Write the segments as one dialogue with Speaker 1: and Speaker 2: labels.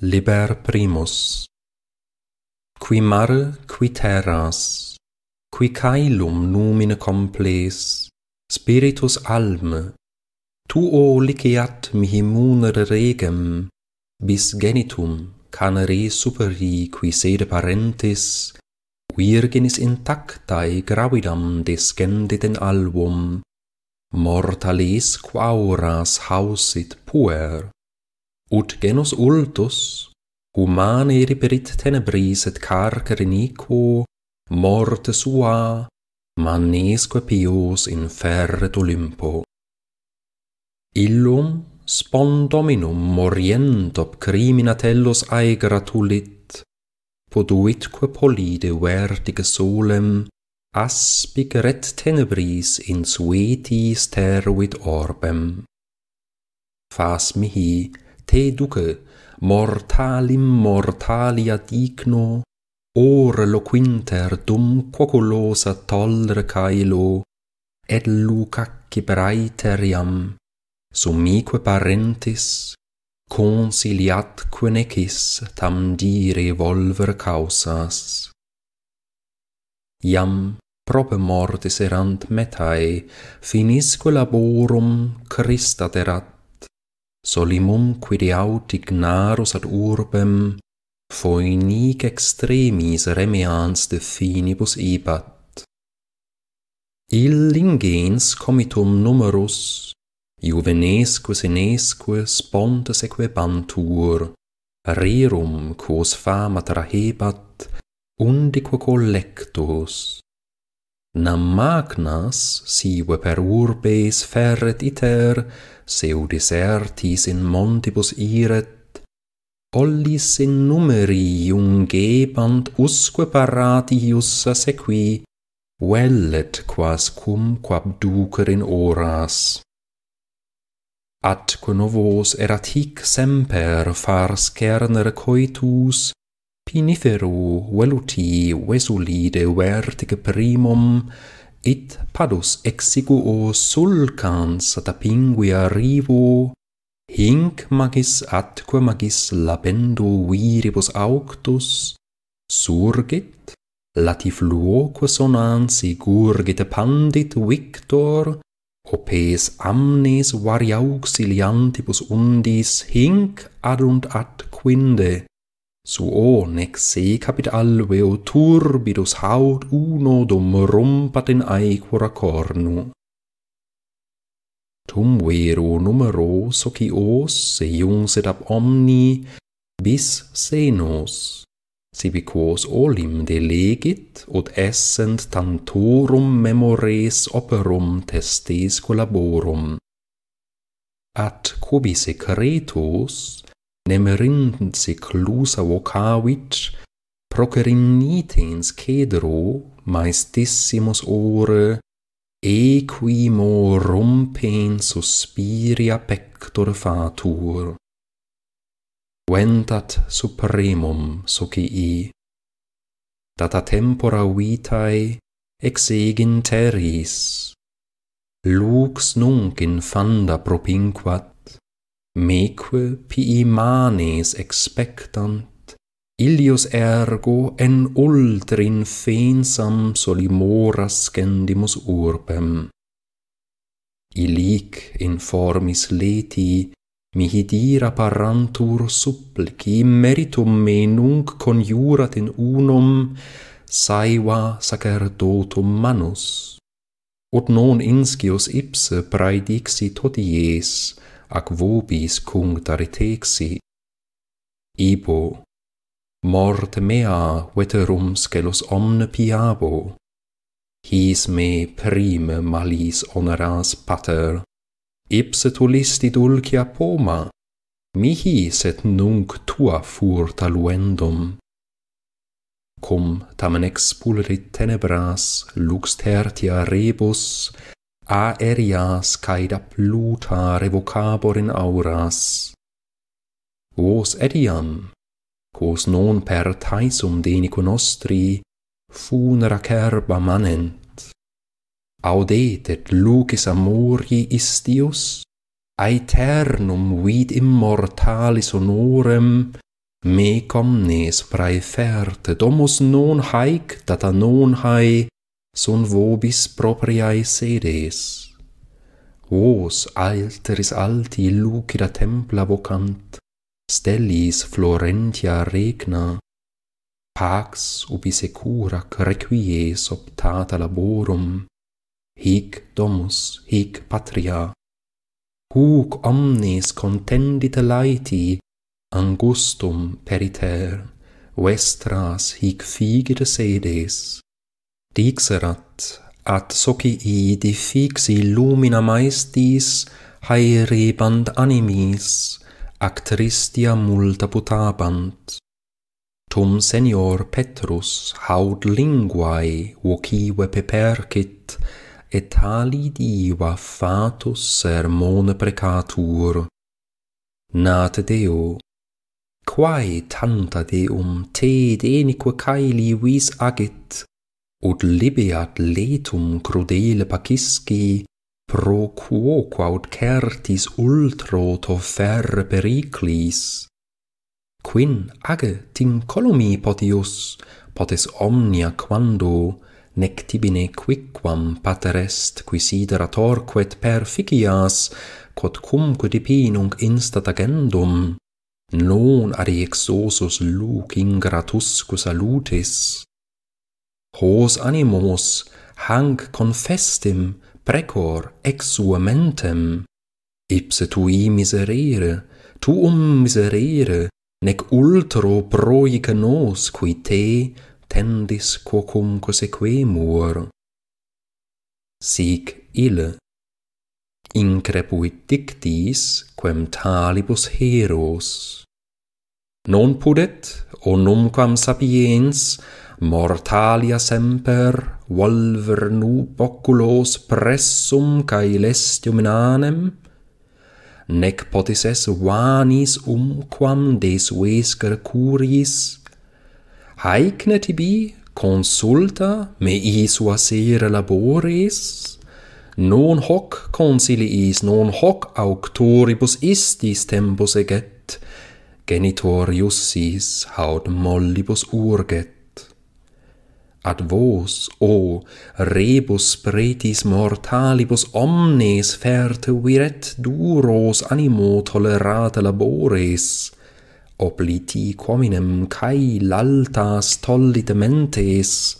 Speaker 1: Liber primus Qui mare, qui terras, qui caelum numine comples, spiritus alm, tuo liceat mihi munere regem, bis genitum canere superi qui sede parentis, virginis intactae gravidam descendit in alvum, mortalis quauras hausit puer ut genus ultus humani reperit tenebris et carcere nico morte sua manesque pios in ferre olimpo illum spondominum morient ob crimina tellus aegratulit poduit quo polide vertige solem aspic ret tenebris in suetis teruit orbem fas mihi te duce mortalim mortalia digno ore loquinter dum quoculosa tolre caelo et luca qui praeteriam summique parentis consiliat quenequis tam dire volver causas iam prope mortis erant metae finisque laborum christa solimum quid aut ignarus ad urbem foinic extremis remeans de finibus ibat. Illingens comitum numerus, juvenesque senesque spontes equebantur, rerum quos fama trahebat, undique collectus. Nam magnas sive per urbes ferret iter, seu desertis in montibus iret, ollis in numeri iungebant usque parati iussa sequi, vellet quas cum quab ducer in oras. Atque novos erat hic semper fars cernere coitus, piniferu veluti vesulide vertice primum et padus exiguo sulcans ad apinguia rivo hinc magis atque magis labendo viribus auctus surgit latifluoque sonansi gurgit pandit victor opes amnes vari auxiliantibus undis hinc adunt ad quinde suo nec se capital alveo turbidus haud uno dum rumpat in aequora cornu. Tum vero numero socios se junset ab omni bis senos, sibi quos olim delegit ut essent tantorum memores operum testes collaborum. At cubi secretus, nem rinden se clusa vocavit procerin nitens cedro maestissimus ore equimo mo rompen suspiria pector fatur ventat supremum socii data tempora vitae ex egin teris, lux nunc infanda propinquat meque pii manes expectant, ilius ergo en ultrin fensam solimora scendimus urbem. Ilic in formis leti, mihi dira parantur supplici meritum me nunc coniurat in unum saiva sacerdotum manus. Ut non inscius ipse praedixi toties, ac vobis cum daritexi. Ibo, mort mea veterum scelos omne piabo, his me prim malis honoras pater, ipse tu listi dulcia poma, mihi set nunc tua furta luendum. Cum tamen expulrit tenebras lux tertia rebus, aerias caida pluta revocabor in auras. Vos etiam, quos non per taisum denico nostri, funera cerba manent. et lucis amori istius, aeternum vid immortalis honorem, mecomnes praefert domus non haec data non hae, sunt vobis propriae sedes. Vos alteris alti lucida templa vocant, stellis florentia regna, pax ubi secura requies optata laborum, hic domus, hic patria. Huc omnes contendite laeti, angustum periter, vestras hic figide sedes dixerat, at soci iidi fixi lumina maestis haerebant animis, ac tristia multa putabant. Tum senior Petrus haud linguae vocive pepercit, et tali diva fatus sermone precatur. Nat Deo, quae tanta Deum te denique caeli vis agit, ut libiat letum crudele pacisci pro quo quod certis ultro to fer periclis. Quin age tim columi potius, potes omnia quando, nec tibine quicquam pater est qui sidera torquet per quod cumque dipinung instat agendum, non ari exosus luc ingratus cus alutis hos animos hanc confestim precor ex sua mentem, ipse tui miserere, tuum miserere, nec ultro nos qui te tendis quocum cosequemur. Sic ille increpuit dictis quem talibus heros, non pudet, o numquam sapiens, mortalia semper volver poculos pressum caelestium in anem nec potis es vanis umquam des vesca curis haec tibi consulta me isua sere laboris non hoc consiliis non hoc auctoribus istis tempus eget genitor haud mollibus urget ad vos o rebus pretis mortalibus omnes ferte viret duros animo tolerata labores obliti quominem cae laltas tollit mentes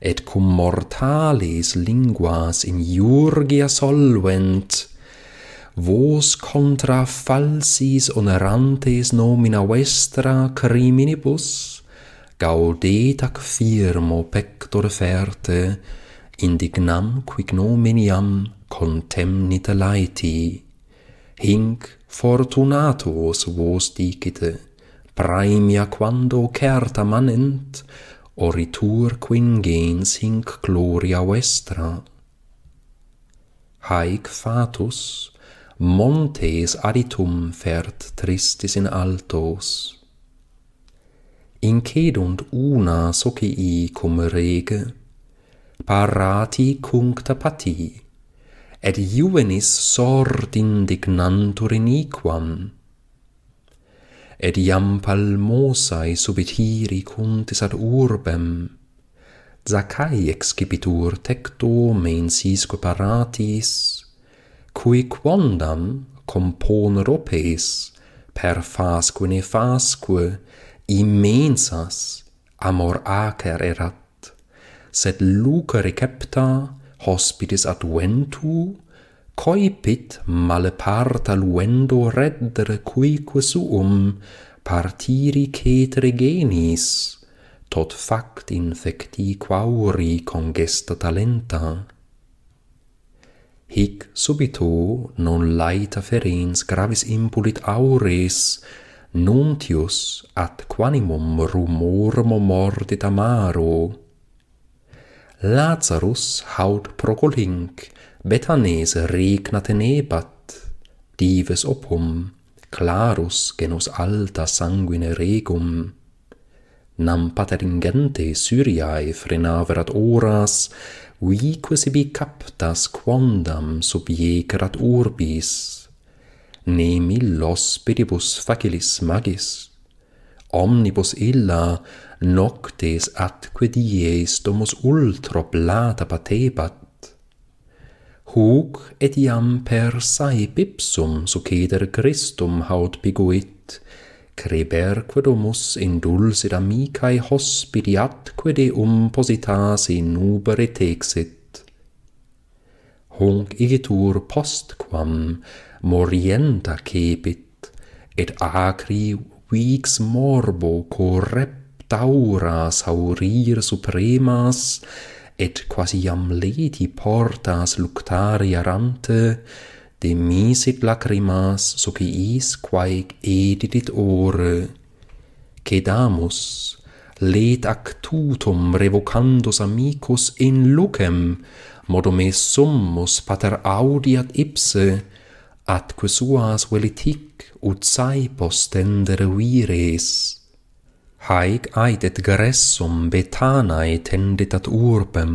Speaker 1: et cum mortales linguas in iurgia solvent vos contra falsis onerantes nomina vestra criminibus gaudi tac firmo pector ferte indignam quic nominiam contemnita laeti hinc fortunatos vos dicite praemia quando certa manent oritur quingens hinc gloria vestra haec fatus montes aditum fert tristis in altos inced und una socii cum rege, parati cuncta pati, et juvenis sord indignantur iniquam. Et iam palmosae subitiri cuntis ad urbem, Zacai excipitur tecto mensisque paratis, cui quondam componer opes per fasque ne fasque, immensas amor acer erat sed luca recepta hospitis adventu coipit male parta luendo reddere quique suum partiri cetere genis tot fact infecti quauri congesta talenta hic subito non laeta ferens gravis impulit aures nuntius at quanimum rumorum mordit amaro. Lazarus haud procolink, betanes regna nebat dives opum, clarus genus alta sanguine regum. Nam pater ingente Syriae frenaverat oras, vique sibi captas quondam subiecerat urbis nemi los peribus facilis magis omnibus illa noctes atque dies domus ultra plata patebat huc et iam per saepipsum succeder christum haut piguit creber quodomus in dulcis amicae hospidi atque deum positas in ubere texit hunc igitur postquam quam morienta cepit, et acri vix morbo correptaura saurir supremas, et quasiam leti portas luctari arante, demisit lacrimas sociis quaec edidit ore. Cedamus, let actutum revocandos amicus in lucem, modum summus pater audiat ipse, atque suas velit hic ut sae postendere vires. Haec aet et gressum betanae tendet at urbem.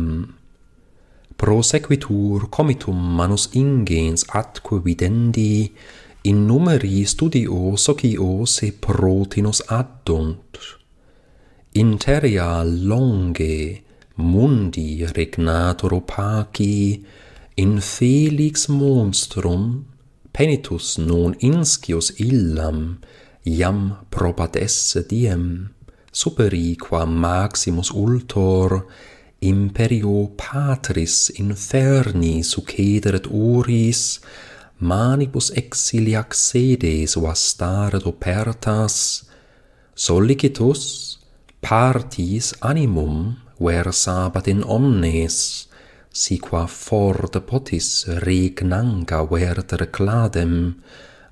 Speaker 1: Prosequitur comitum manus ingens atque videndi, in numeri studio socio protinos protinus addunt. In teria longe mundi regnator opaci, in felix monstrum penitus non inscius illam iam probat esse diem superi qua maximus ultor imperio patris inferni succederet uris manibus exiliac sedes vastaret opertas sollicitus partis animum versabat in omnes si qua fort potis regnanga verter cladem,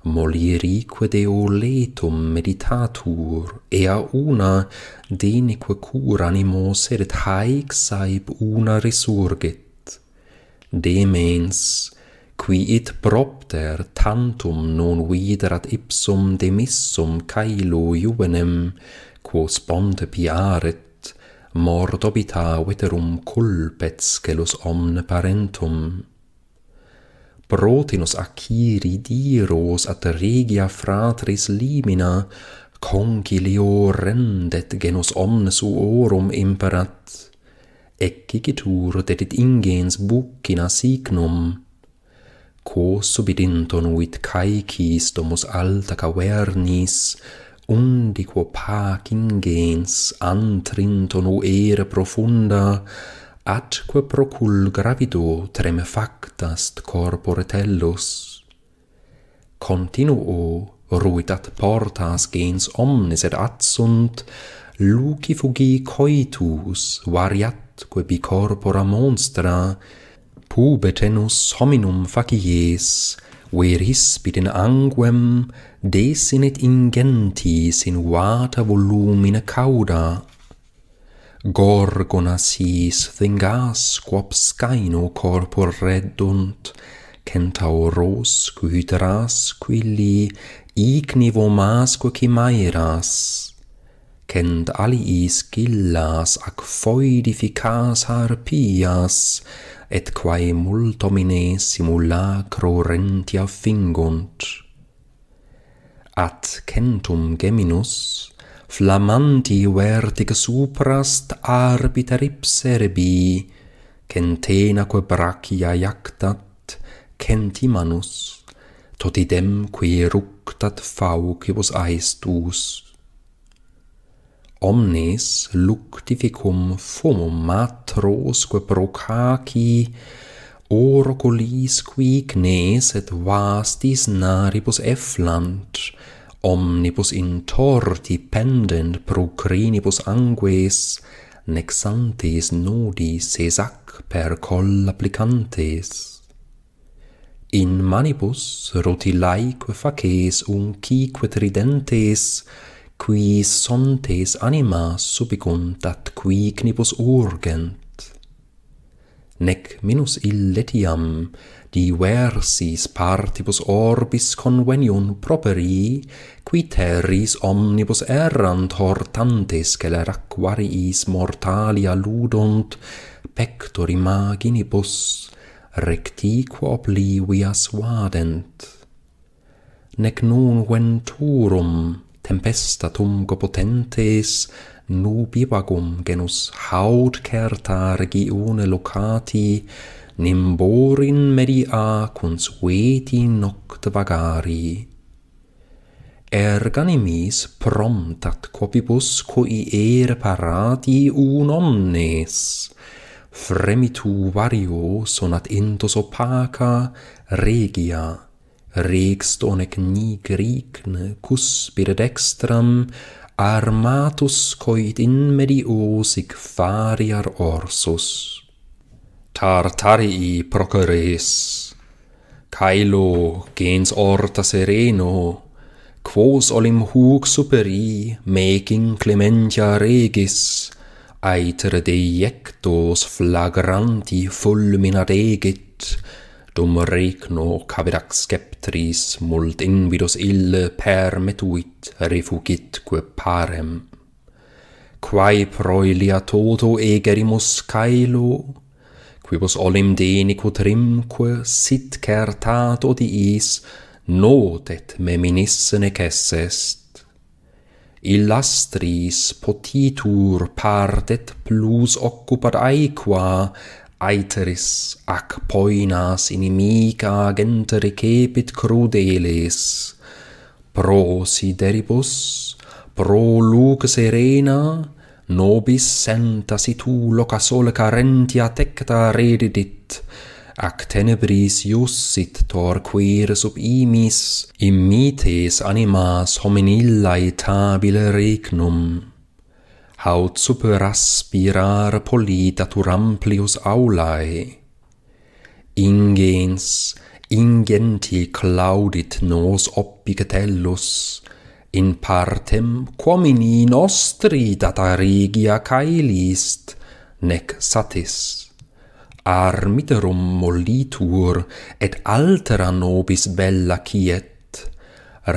Speaker 1: molirique de letum meditatur, ea una denique cur animo sedet haec saib una resurgit. Demens, qui it propter tantum non viderat ipsum demissum caelo juvenem, quos ponte piaret, mort obita veterum culpet scelus omne parentum protinus aciri diros at regia fratris limina concilio rendet genus omne suorum imperat eccitur dedit ingens bucina signum quo subidinto nuit caecis domus alta cavernis Und ich wo pack in gens antrint und profunda atque quo procul gravido treme factast corpore tellus continuo ruitat portas gens omnes et atsunt, sunt luci fugi coitus variat quo bicorpora monstra pubetenus hominum facies vi rispit in anguem, desinet ingentis in vata volumina cauda. Gorgonasis thingas quop scaino corpor reddunt, centauros quidras quilli igni vomasque cimaeras, cent aliis gillas ac foidificas harpias, et quae multomine simulacro rentia fingunt. At centum geminus, flamanti vertic suprast arbiter ipserbi, centenaque brachia iactat, centimanus, totidem qui ructat faucibus aestust omnes luctificum fumum matrosque procaci orocolis qui cnes et vastis naribus efflant, omnibus in torti pendent procrinibus angues, nexantes nodi sesac per collaplicantes. In manibus rotilaeque faces unciquet ridentes, qui sontes anima subicum at qui knibus urgent. Nec minus illetiam diversis partibus orbis convenium properi, qui terris omnibus errant hortantes celer aquariis mortalia ludunt pector imaginibus recti quo plivias vadent. Nec nun venturum, tempesta tum go nubibagum genus haud certa regione locati nimborin media cum sueti noct vagari erganimis promptat copibus cui ere parati un omnes fremitu vario sonat intus opaca regia rigst onec nig rigne cuspire dextram, armatus coit in mediosic fariar orsus. Tartarii proceres, caelo gens orta sereno, quos olim hug superi megin clementia regis, aetere deiectos flagranti fulmina degit, dum regno cavirac scept patris mult invidos ille per metuit refugit que parem quae proelia toto egerimus caelo quibus olim deni quotrim sit certato diis, is notet meminis nec est illastris potitur partet plus occupat aequa aeteris ac poinas inimica agenter recepit crudeles pro sideribus pro luc serena nobis senta si tu loca sol carentia tecta rededit ac tenebris iussit torquir sub imis imites animas hominillae tabile regnum haud super aspirar politatur amplius aulae. Ingens, ingenti claudit nos opicatellus, in partem quomini nostri data regia caelist, nec satis. Armiterum molitur et altera nobis bella ciet,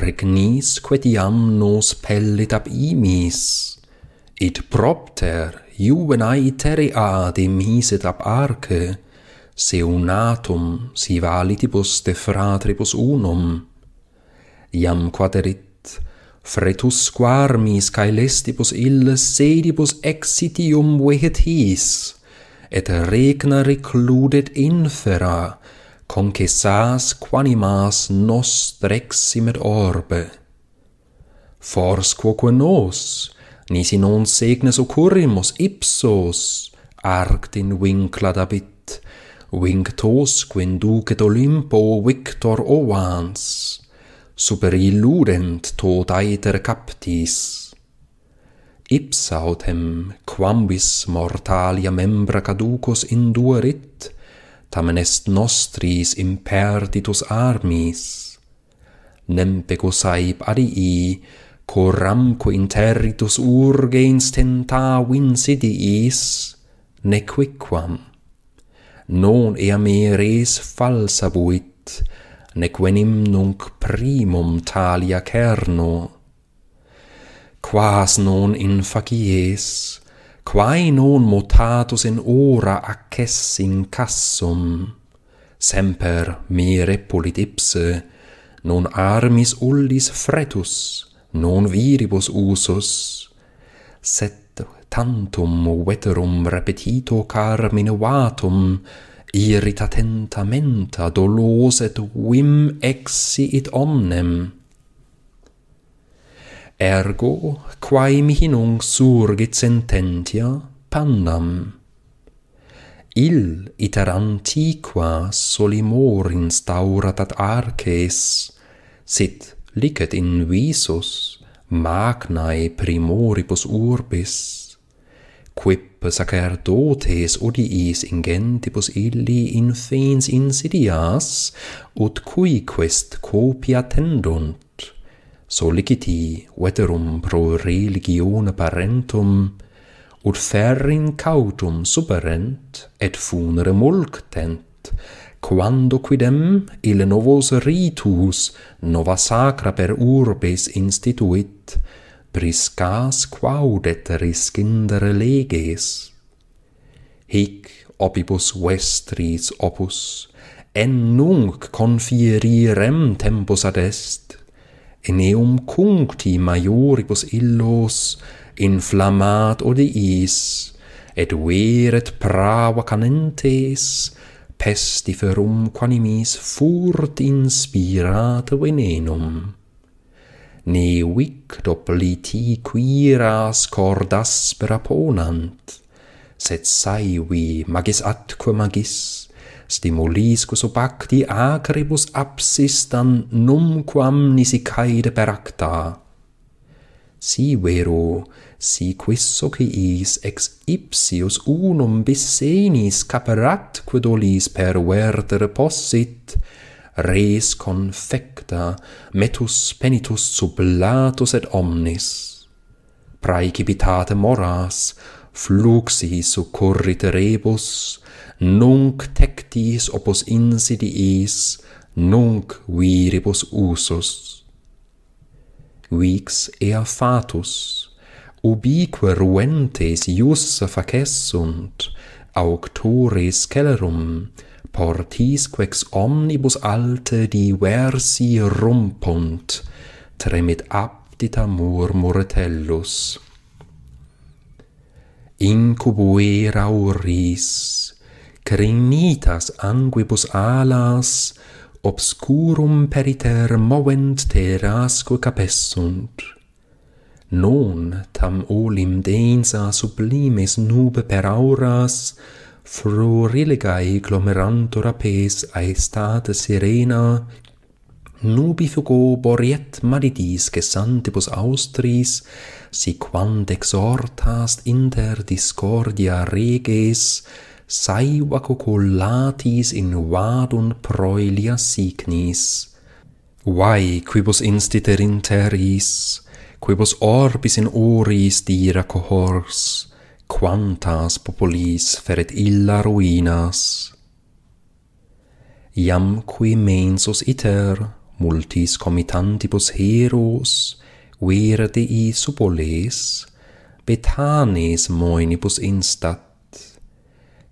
Speaker 1: regnis quetiam nos pellit ab imis, et propter juvenae iteriae dem hiset ab arce, se unatum si valitibus de fratribus unum. Iam quaterit, fretus squarmis caelestibus illes sedibus exitium vehet his, et regna recludet infera, concesas quanimas nostrexim et orbe. Fors quoque nos, nisi non segnes ocurrimus ipsos arct in vincla dabit, vinctos quen ducet Olimpo victor ovans, super illudent tot aeter captis. Ipsautem quambis mortalia membra caducos in tamen est nostris imperditus armis, nempe cosaip adii coram quo interritus urgens tenta winsidi is non ea meres falsa buit nequenim nunc primum talia cerno quas non infacies, quae non motatus in ora acces in cassum semper mire pulit ipse non armis ullis fretus non viribus usus, set tantum veterum repetito carminuatum, irritatentamenta doloset vim exi it omnem. Ergo, quae mihi nunc surgit sententia, pannam. Il iter antiqua solimor instaurat ad arces, sit licet in visus magnae primoribus urbis, quip sacerdotes odiis ingentibus illi in fens insidias, ut cui quest copia tendunt, soliciti veterum pro religione parentum, ut ferrin cautum superent et funere mulctent, quando quidem ille novos ritus nova sacra per urbes instituit, priscas quaudet riscindere leges. Hic opibus vestris opus, en nunc confierirem tempus ad est, en eum cuncti maioribus illos inflammat odiis, et veret prava canentes, pestiferum quanimis furt inspirat venenum. Ne vic dopliti quiras cordas per set saivi magis atque magis, stimulis quos opacti acribus absistan numquam nisi caide per si vero si quis qui is ex ipsius unum bisenis caperat quid olis per verter possit res confecta metus penitus sublatus et omnis praecipitate moras fluxi succurrit rebus nunc tectis opus insidiis nunc viribus usus vix ea fatus, ubique ruentes ius facessunt, auctores celerum, portis quex omnibus alte diversi rumpunt, tremit aptita murmuretellus. Incubo erauris, crinitas anguibus alas, obscurum periter movent terrasque capessunt. Non tam olim densa sublimes nube per auras, fruriligae glomerantur apes aestate serena, nubi fugo boriet malidis gesantibus austris, si quand exortast inter discordia reges, sai vacocolatis in vadum proelia signis vai quibus institer in terris quibus orbis in oris dira cohors quantas populis feret illa ruinas iam qui mensus iter multis comitantibus heros vera dei supolis betanes moenibus instat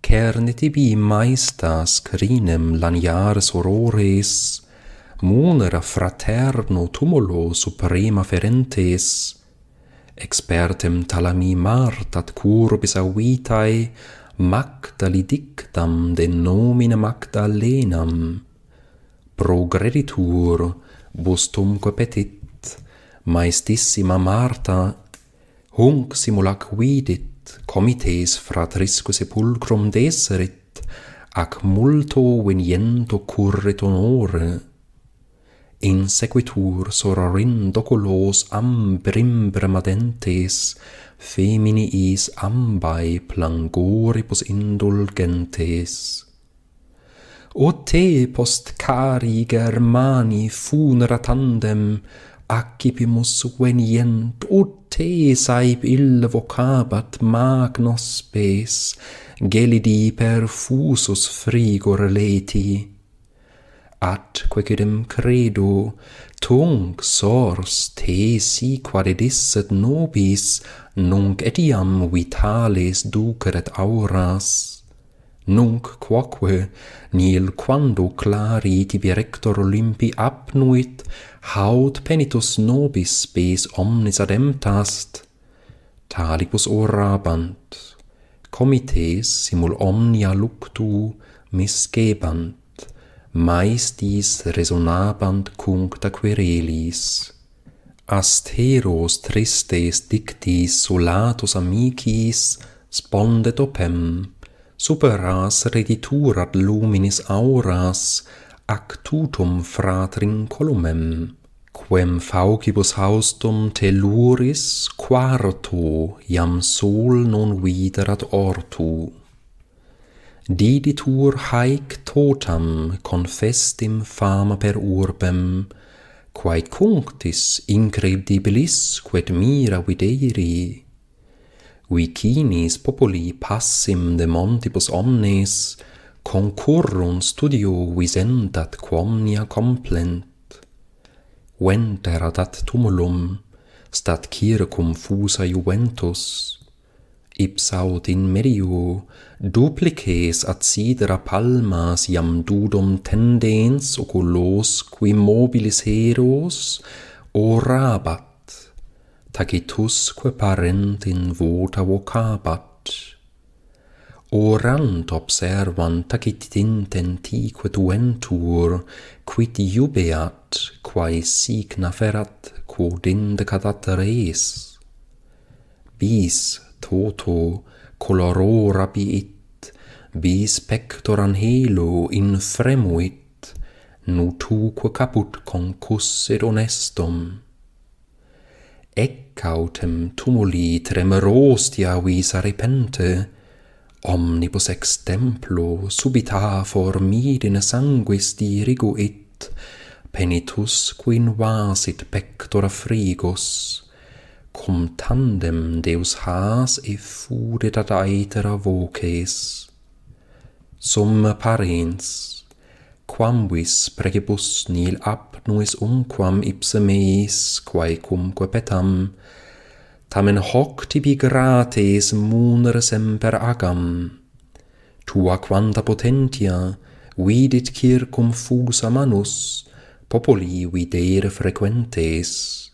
Speaker 1: kerne tibi maestas crinem laniares horores, munera fraterno tumulo suprema ferentes, expertem talami martat curbis avitae, mactali dictam de nomine Magdalenam, lenam, progreditur bustum copetit, maestissima marta, hunc simulac vidit, comites fratrisque sepulcrum deserit, ac multo veniento curret honore. In sequitur sororin docolos ambrim bramadentes, femineis ambae plangoribus indulgentes. O te post cari germani funera tandem, accipimus venient ut te saib ill vocabat magnos spes gelidi per fusus frigor leti at quicidem credo tung sors te si quare disset nobis nunc etiam vitales duceret auras nunc quoque nil quando clari tibi rector olympi apnuit haut penitus nobis spes omnis ademtast, talibus orabant, comites simul omnia luctu miscebant, maestis resonabant cuncta querelis, asteros tristes dictis solatus amicis spondet opem, superas reditur ad luminis auras, actutum fratrin columem quem faucibus haustum telluris quarto iam sol non viderat ortu Diditur haec totam confestim fama per urbem quae cunctis incredibilis quet mira videri vicinis populi passim de montibus omnes concurrunt studio visentat quomnia complent. Vent erat ad tumulum, stat circum fusa juventus, aut in medio duplices ad sidera palmas iam dudum tendens oculos qui mobilis heros orabat, tacitusque parent in vota vocabat orant observant tacit dintenti quetuentur, quid iubeat, quae sic naferat, quod indicatat res. Bis toto colorora biit, bis pector helo in fremuit, nutuque caput concussit honestum. Ec autem tumuli tremerostia visa aripente, repente, omnibus ex templo subita formidine sanguis dirigu it, penitus quin vasit pectora frigus, cum tandem Deus has e fudet ad aetera voces. Sum parens, quam vis pregibus nil ap nuis unquam ipse meis, quae cumque petam, tamen hoc tibi grates munere semper agam. Tua quanta potentia, vidit circum fusa manus, populi videre frequentes.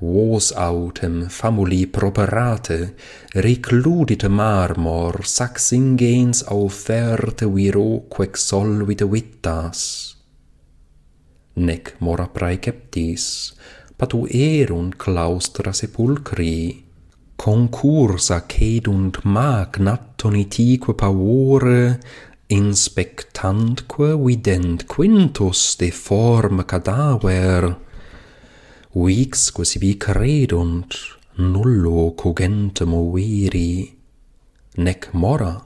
Speaker 1: Vos autem famuli properate, recludit marmor saxingens auferte viro quec solvit vittas. Nec mora praeceptis, erunt claustra sepulcri. Concursa cedunt magna tonitique pauore, inspectantque vident quintus de forma cadaver. Vixque sibi credunt, nullo cogente moveri, nec mora.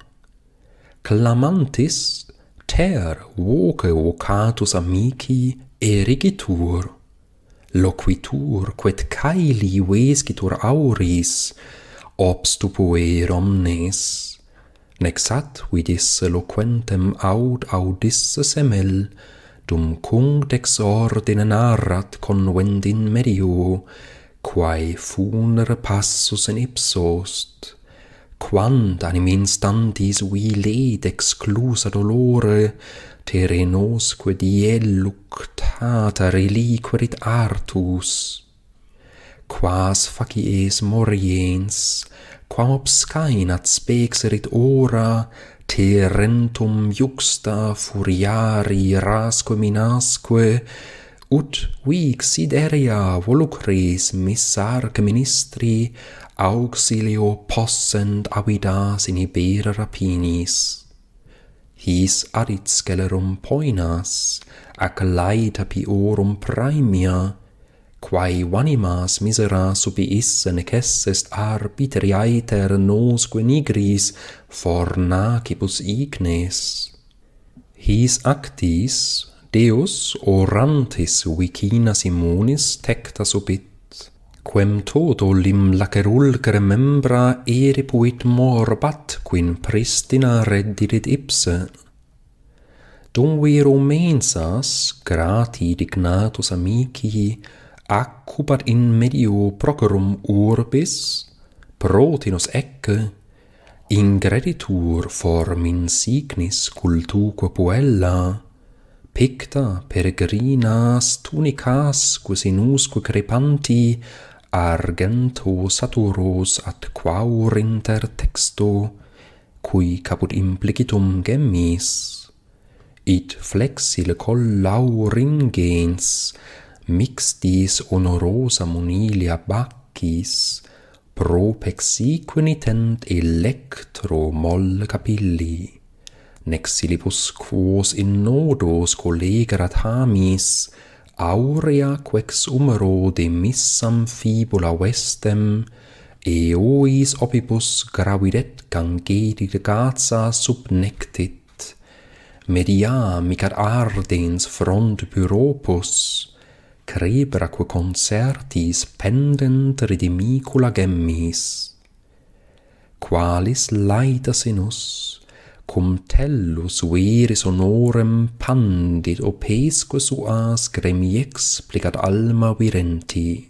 Speaker 1: Clamantis, ter voce vocatus amici erigitur loquitur quet caeli vescitur auris obstu puer omnes nexat vidis loquentem aut audis semel, dum cunct ex ordine narrat convent in medio quae funer passus in ipsost quand anim instantis vi led exclusa dolore te quod die luctata reliquit artus quas facies moriens quam obscainat spexerit ora te rentum juxta furiari rasque minasque ut vix id volucris missarc ministri auxilio possent avidas in ibera rapinis his arit scelerum poinas, ac laeta apiorum praemia, quae vanimas misera subi isse necessest arbitri aeter nosque nigris fornacibus ignes. His actis, Deus orantis vicina Simonis tecta subit, quem todo lim lacerulcre membra eripuit morbat, quin pristina reddirit ipse. Dum viro mensas, grati dignatus amici, accubat in medio procurum urbis, protinus ecce, ingreditur form in signis cultuque puella, picta peregrinas tunicas quus inusque crepanti, argento saturos at quaur inter texto, cui caput implicitum gemmis, it flexil collaur ingens, mixtis honorosa munilia bacchis, propex sequinitent electro mol capilli, nec silibus quos in nodos collegerat hamis, aurea quex umero de missam fibula vestem, eois opibus gravidet gangedi de gaza subnectit, media micat ardens front pyropus, crebraque concertis pendent ridimicula gemmis, qualis laida sinus, cum tellus viris honorem pandit opesque suas gremiex plicat alma virenti.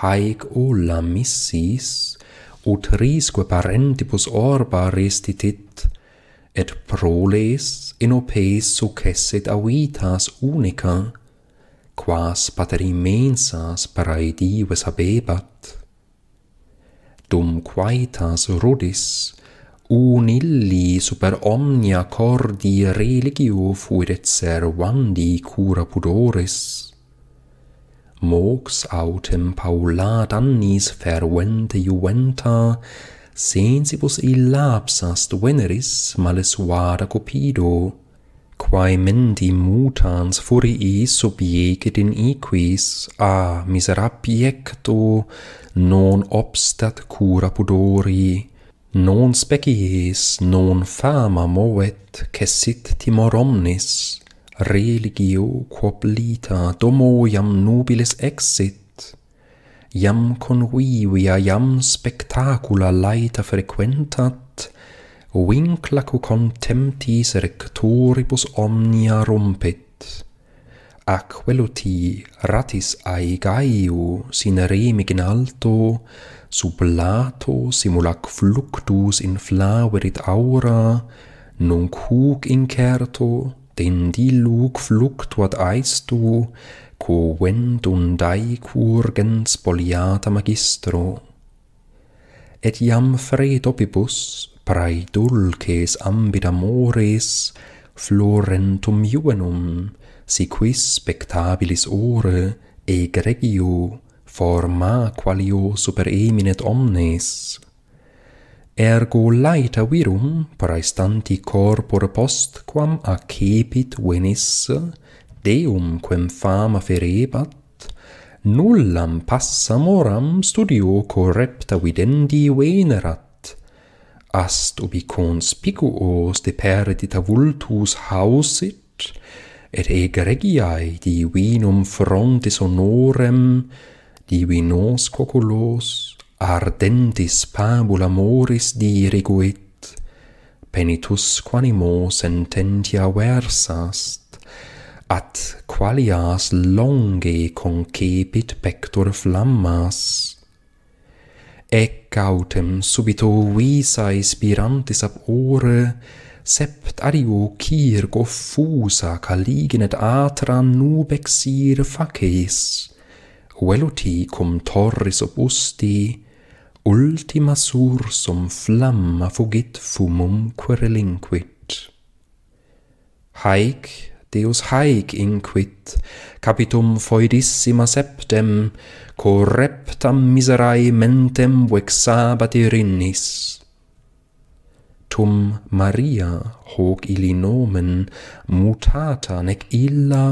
Speaker 1: Haec ola missis, ut risque parentibus orba restitit, et proles in opes succesit avitas unica, quas pater imensas parae dives habebat. Dum quaitas rudis, unilli super omnia cordi religio fuiret servandi cura pudoris. Mox autem paula dannis ferwente juventa, sensibus illapsast veneris malesuada copido, quae menti mutans furii subiecit in equis, a miserabiecto non obstat cura pudorii non speciis non fama movet cessit timor omnis religio quob lita domo iam nobilis exit iam convivia iam spectacula laeta frequentat vinc lacu contemptis rectoribus omnia rompit ac veluti ratis ae gaiu sine remi in alto sub lato simulac fluctus in flaverit aura, nunc huc incerto, den luc fluctuat aestu, quo ventum undai curgens poliata magistro. Et iam fred opibus, prae dulces ambit amores, florentum juvenum, si quis spectabilis ore, egregio, forma qualio super eminet omnes. Ergo laeta virum praestanti corpore post quam accepit venis, deum quem fama ferebat, nullam passamoram studio correpta videndi venerat. Ast ubi conspicuos de perdita vultus hausit, et egregiae di vinum frontis honorem, divinos coculos ardentis pabula moris diriguit, penitus quanimo sententia versast, at qualias longe concepit pector flammas. Ec autem subito visa ispirantis ab ore, sept adio cir gofusa caliginet atra nubexir faces, veluti cum torris opusti, ultima sursum flamma fugit fumum querelinquit. relinquit. Haec, Deus haec inquit, capitum foidissima septem, correptam miserae mentem vexabat irinnis tum maria hoc ili nomen mutata nec illa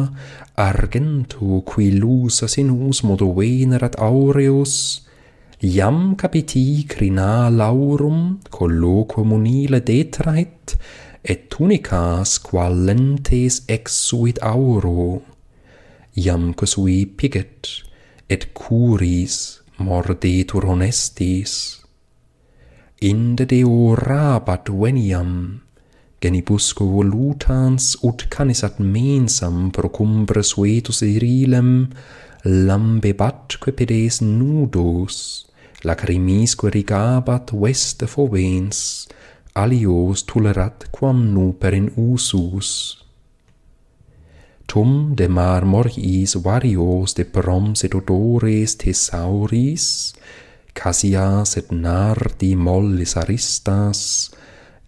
Speaker 1: argento qui lusa sinus modo venerat aureus iam capiti crina laurum colloquo munile detrait et tunicas qualentes exuit auro iam cosui piget et curis mordetur honestis inde deo rabat veniam, genibusco volutans ut canis ad mensam pro cumbra suetus irilem, lambebat pedes nudos, lacrimisque rigabat veste fovens, alios tulerat quam nuper in usus. Tum de marmoriis varios de et odores tesauris, casias et nardi mollis aristas,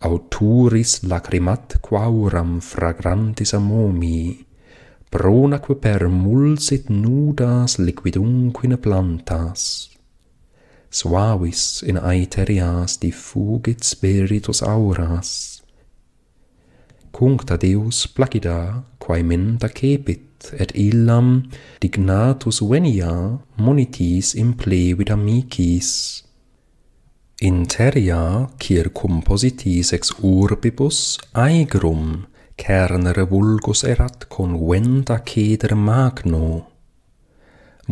Speaker 1: auturis lacrimat quauram fragrantis amomi, pronaque per mulsit nudas liquidum ne plantas. Suavis in aeterias diffugit spiritus auras, Cuncta Deus placida quae menta cepit, et illam, dignatus venia, monitis in plevid amicis. Interia, teria, circumpositis ex urbibus, aegrum, cernere vulgus erat conventa ceder magno.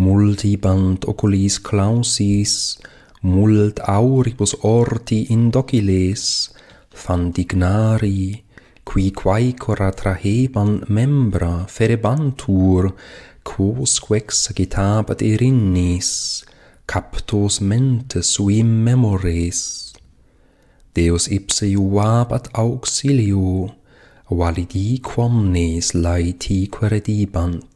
Speaker 1: Multibant oculis clausis, mult auribus orti indociles, fan qui quae cora traheban membra ferebantur, quos quex agitabat erinnis, captos mente sui memores. Deus ipse juabat auxilio, validi quomnes laeti queredibant.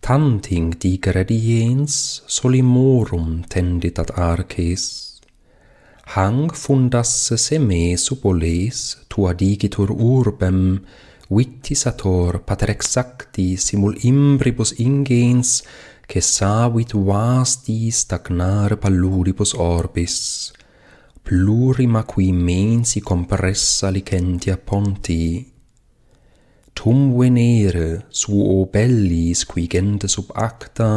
Speaker 1: Tanting digrediens solimorum tendit ad arces, hang fundas se me supoles tua digitur urbem vittisator pater exacti simul imbribus ingens che savit vasti stagnare palluribus orbis plurima qui mensi compressa licentia ponti tum venere suo bellis qui gente sub acta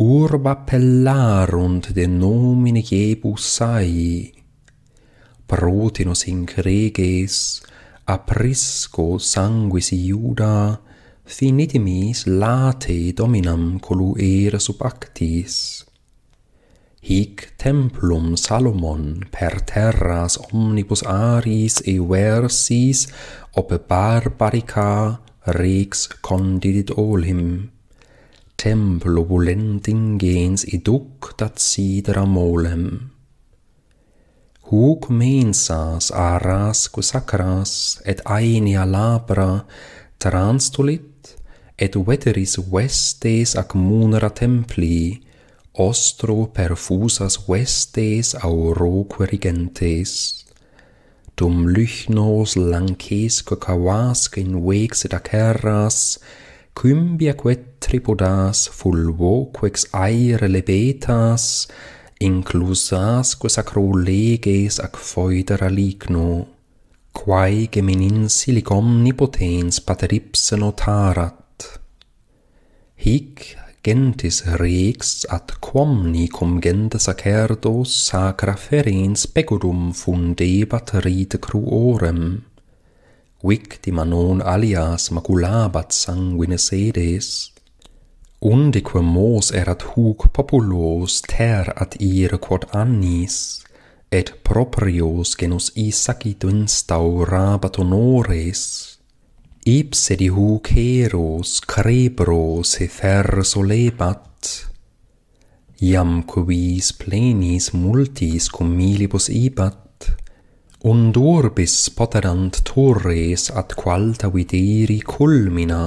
Speaker 1: urba pellarunt de nomine Jebus sai protinus in creges aprisco sanguis Iuda finitimis late dominam coluere sub actis hic templum Salomon per terras omnibus aris e versis ope barbarica rex condidit olim templo volent ingens iduc dat sidra molem. Huc mensas aras cu sacras et aenia labra transtulit et veteris vestes ac munera templi ostro perfusas vestes auroque rigentes dum lychnos lancesque cavasque in vexit aceras et cum tripodas fulvo quex aere lebetas inclusas quos sacro leges ac foedera ligno quae geminin silicom nipotens pater ipse notarat hic gentis rex ad quom ni gentes acerdos sacra ferens pecudum fundebat rite cruorem victima non alias maculabat sanguine sedes, undique mos erat huc populos ter at ir quod annis, et proprios genus isacit instau honores, ipse di huc heros crebros hefer solebat, iam quis plenis multis cum milibus ibat, und urbis poterant turres ad qualta vidiri culmina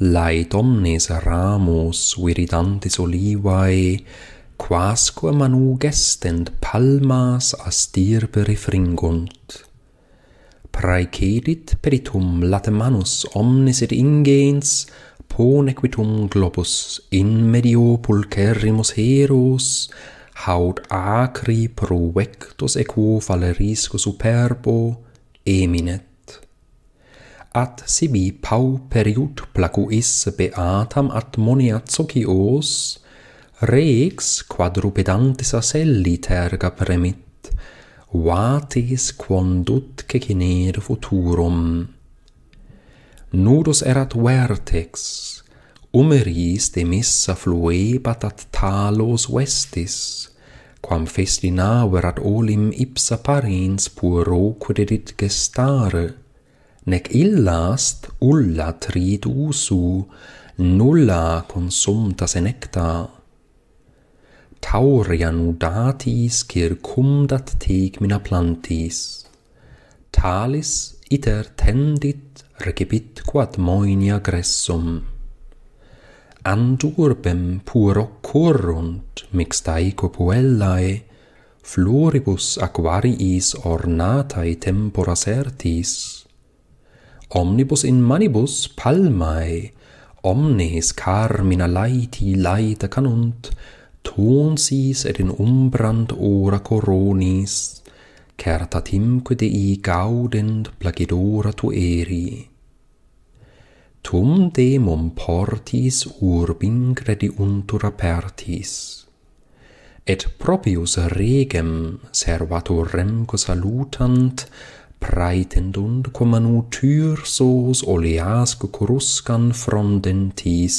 Speaker 1: lae omnes ramus viridantes olivae quasque manu gestent palmas astirpere fringunt praecedit peritum late manus omnes et ingens ponequitum globus in medio pulcherrimus heros haud acri provectus equo valerisco superbo eminet. At sibi pau periut placuis beatam admoniat socios, zocios, rex quadrupedantis aselli terga premit, vatis quondut cecinir futurum. Nudus erat vertex, umeris demissa fluebat at talos vestis, quam festina verat olim ipsa parens puro quidit gestare, nec illast ulla trit usu, nulla consumta senecta. Tauria nudatis circum dat tegmina plantis, talis iter tendit recipit quad moenia gressum and urbem puro corrunt mixtae copuellae floribus aquariis ornatae tempora certis omnibus in manibus palmae omnes carmina laeti laeta canunt tonsis et in umbrant ora coronis certa timque dei gaudent placidora tu tum demum portis urbin credi untur apertis et propius regem servatur rem cosalutant praetend und cum anu tür oleas cucuruscan frondentis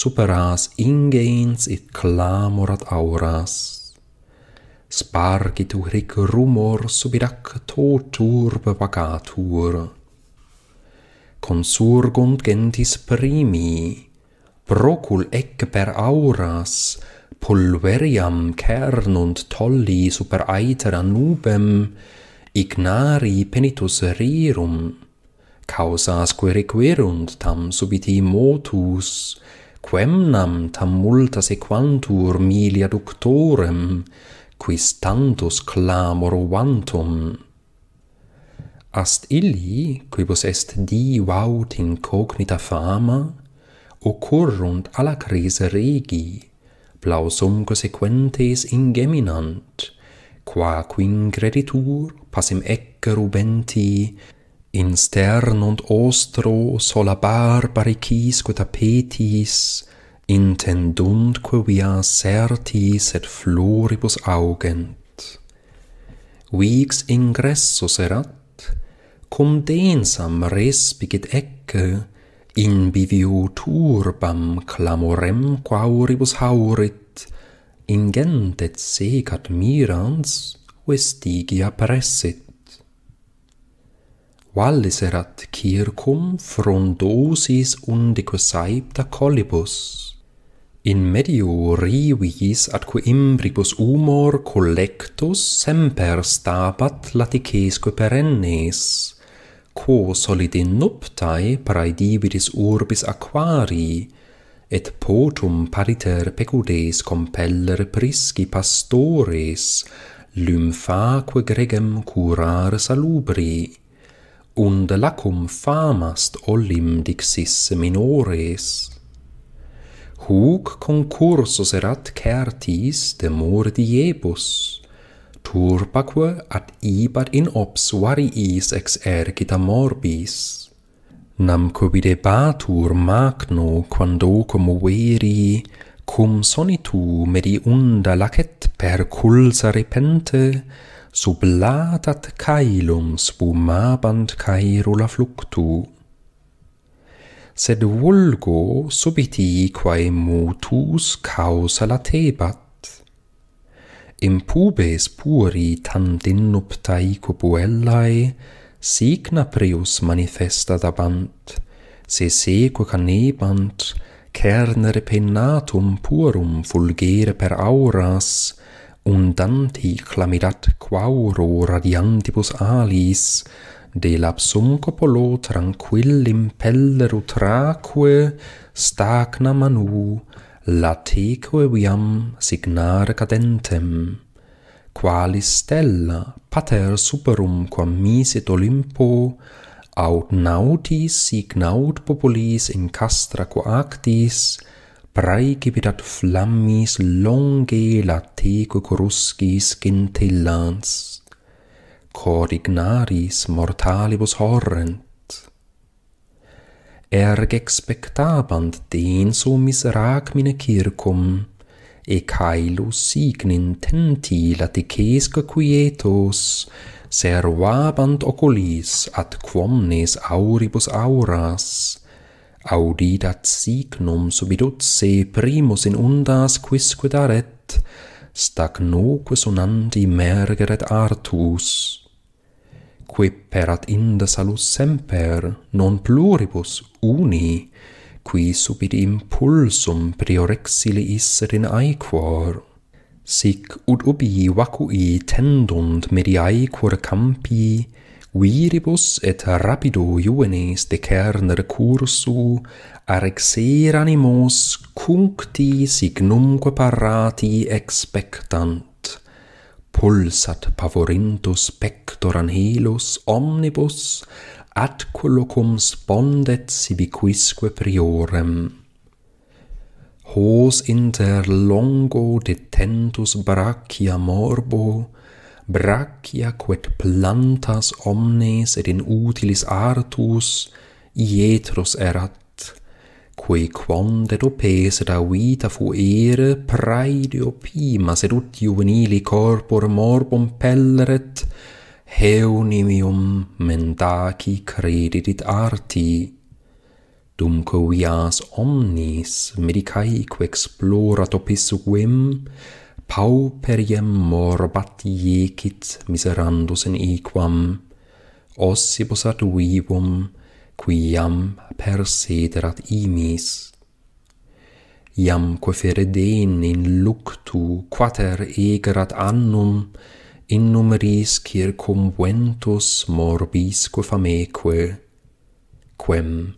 Speaker 1: superas ingens et clamor auras spargitu hic rumor subidac totur pepacatur consurgunt gentis primi, procul ec per auras, pulveriam cernunt tolli super aetera nubem, ignari penitus rirum, causas quae tam subiti motus, quemnam tam multa sequantur milia ductorem, quis tantus clamor vantum.' ast illi quibus est di vaut in cognita fama occurrunt alla regi plausum consequentes in geminant qua quin creditur passim eccerubenti in stern und ostro sola barbaricis quis apetis, intendunt quo via certis et floribus augent weeks ingressus erat cum densam respicit ecce in bivio turbam clamorem quauribus haurit, in gentet secat mirans vestigia pressit. Wallis erat circum frondosis undico saipta colibus, in medio rivis atque imbribus umor collectus semper stabat laticesque perennes, quo solidi nuptae paraedibidis urbis aquarii, et potum pariter pecudes compeller prisci pastores, lymphaque gregem curar salubri, und lacum famast olim dixis minores. Huc concursus erat certis de mordiebus, turpaque ad ibat in variis ex ergita morbis. Nam quibide batur magno quandocum veri, cum sonitu medi unda lacet per culsa repente, sublatat caelum spumabant caerula fluctu. Sed vulgo subiti quae mutus causa latebat, in pubes puri tam dinuptae cupuellae signa prius manifesta dabant se se canebant kernere penatum purum fulgere per auras undanti clamidat quauro radiantibus alis de lapsum copolo tranquillim pelle traque, stagna manu lateque viam signar cadentem, qualis stella pater superum quam misit aut nautis signaut populis in castra coactis, praecipitat flammis longe lateque coruscis scintillans, Cor ignaris mortalibus horrent, erg expectabant den so misrag mine circum, e caelus signin tenti dicesque quietos, servabant oculis ad quomnes auribus auras, audidat signum se primus in undas quisque daret, stagnoque sonanti mergeret artus.» qui perat ad inda salus semper non pluribus uni qui subit impulsum prior exili iser in aequor sic ut ubi vacui tendunt mediae cor campi viribus et rapido juvenes de cerner cursu arexer animos cuncti signumque parati expectant pulsat pavorintus pectoran helus omnibus ad collocum spondet sibi quisque priorem hos inter longo detentus brachia morbo brachia quet plantas omnes et in utilis artus ietros erat qui quonde tu peset a vita fuere prae praedio pima sed ut juvenili corpor morbum pelleret, heu nimium mentaci credidit arti. dumque vias omnis medicaic explorat opis vim, pau per iem morbat iecit miserandus in equam, ossibus ad vivum, qui iam per imis. Iam que fereden in luctu quater egerat annum, in numeris circum ventus morbis fameque, quem,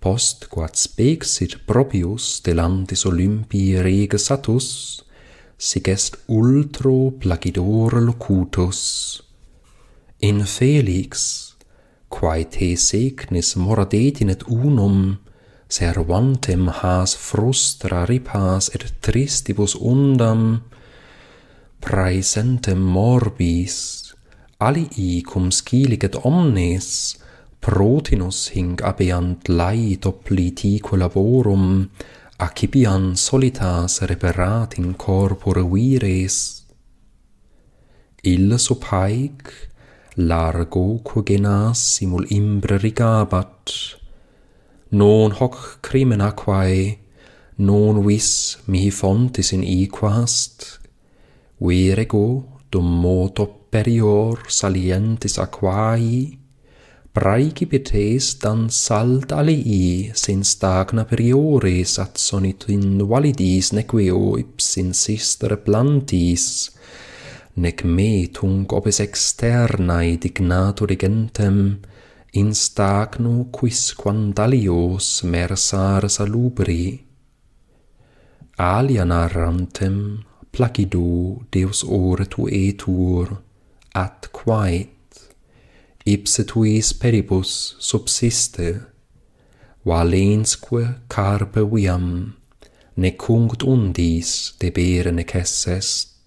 Speaker 1: post quat spexit propius delantis Olympi regesatus, sic est ultro placidor locutus. In Felix, in Felix, quae te secnis moradetin et unum, servantem has frustra ripas et tristibus undam, praesentem morbis, aliicum scilic et omnes, protinus hing abeant lae doplitico laborum, acibian solitas reperat in corpore vires. Il sup haec largo genas simul imbre non hoc crimen aquae non vis mihi fontis in equast. virego dum moto perior salientis aquae praecipites dan salt alii sin stagna perioris at sonit in validis nequeo ipsin sistere plantis nec metung obes externae dignato digentem, in stagno quis d'alios mersar salubri. Alia narrantem placidu deus ore tu etur, at quaet, ipse tuis peribus subsiste, valensque carpe viam, necungt undis debere necessest,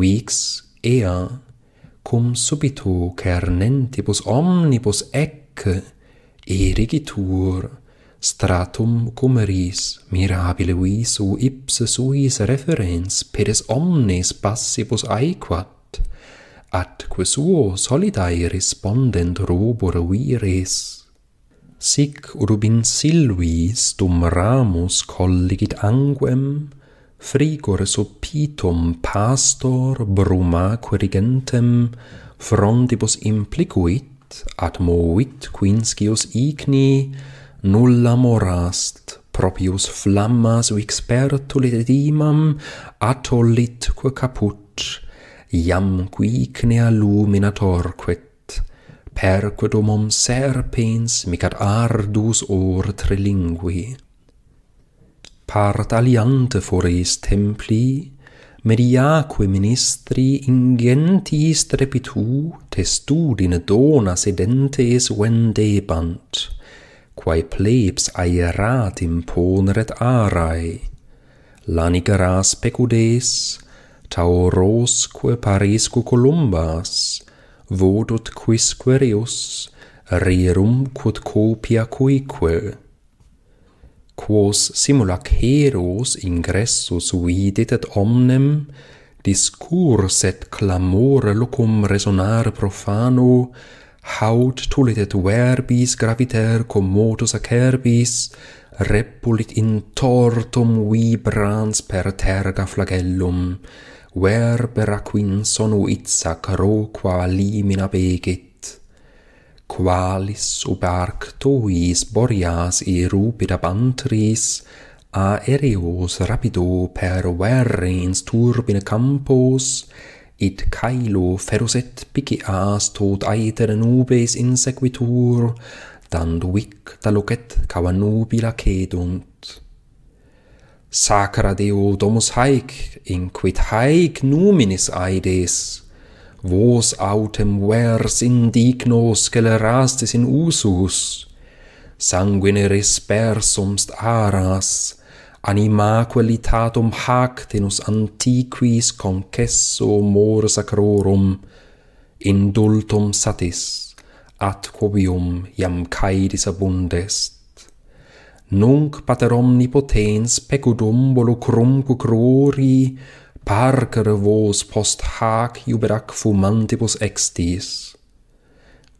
Speaker 1: vix ea cum subito cernentibus omnibus ecce erigitur stratum cum ris mirabile visu ipse suis referens peres omnes passibus aequat at suo solidae respondent robur viris. sic urubin silvis dum ramus colligit anguem frigor sub pastor bruma quirigentem frondibus implicuit, at movit quinscius igni nulla morast, propius flammas vix pertulit et imam atollit caput, iam qui icnea lumina torquet perque domum serpens micat ardus or trilingui part aliante foris templi, mediaque ministri ingentis trepitu testudine dona sedentes vendebant, quae plebs aerat imponeret arae, lanigeras pecudes, taurosque parescu columbas, vodut quisquerius, rerum quod copia cuique, quos simulaceros ingressus videt et omnem discurset clamore locum resonare profano haut tulit et verbis graviter cum motus acerbis repulit in tortum vibrans per terga flagellum verbera quin sono qua limina begit qualis ob arcto his borias et rupida bantris rapido per verrens turbine campos et cailo feroset pici tot aeter nubes in sequitur dand vic talocet cava nubila cedunt sacra deo domus haec inquit haec numinis aides vos autem vers indignos celerastis in usus, sanguine respersumst aras, anima qualitatum hactinus antiquis concesso mor sacrorum, indultum satis, at quobium iam caedis abundest. Nunc pater omnipotens pecudum volucrum cucrori parcere vos post hac iuberac fumantibus extis,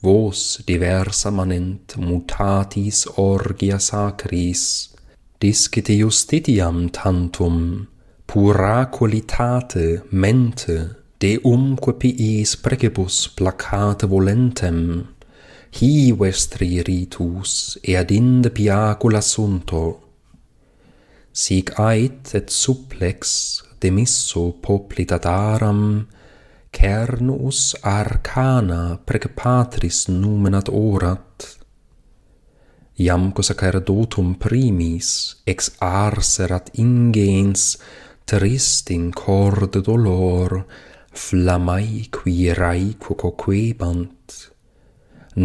Speaker 1: vos diversa manent mutatis orgia sacris, discite justitiam tantum, pura qualitate mente, de umque piis precibus placate volentem, hi vestri ritus eadinde piacula sunto, sic ait et supplex demisso poplitat aram, cernus arcana prec patris numenat orat. Iam cosa caer primis, ex arserat ingens, trist in cord dolor, flamai qui rai quoco quebant.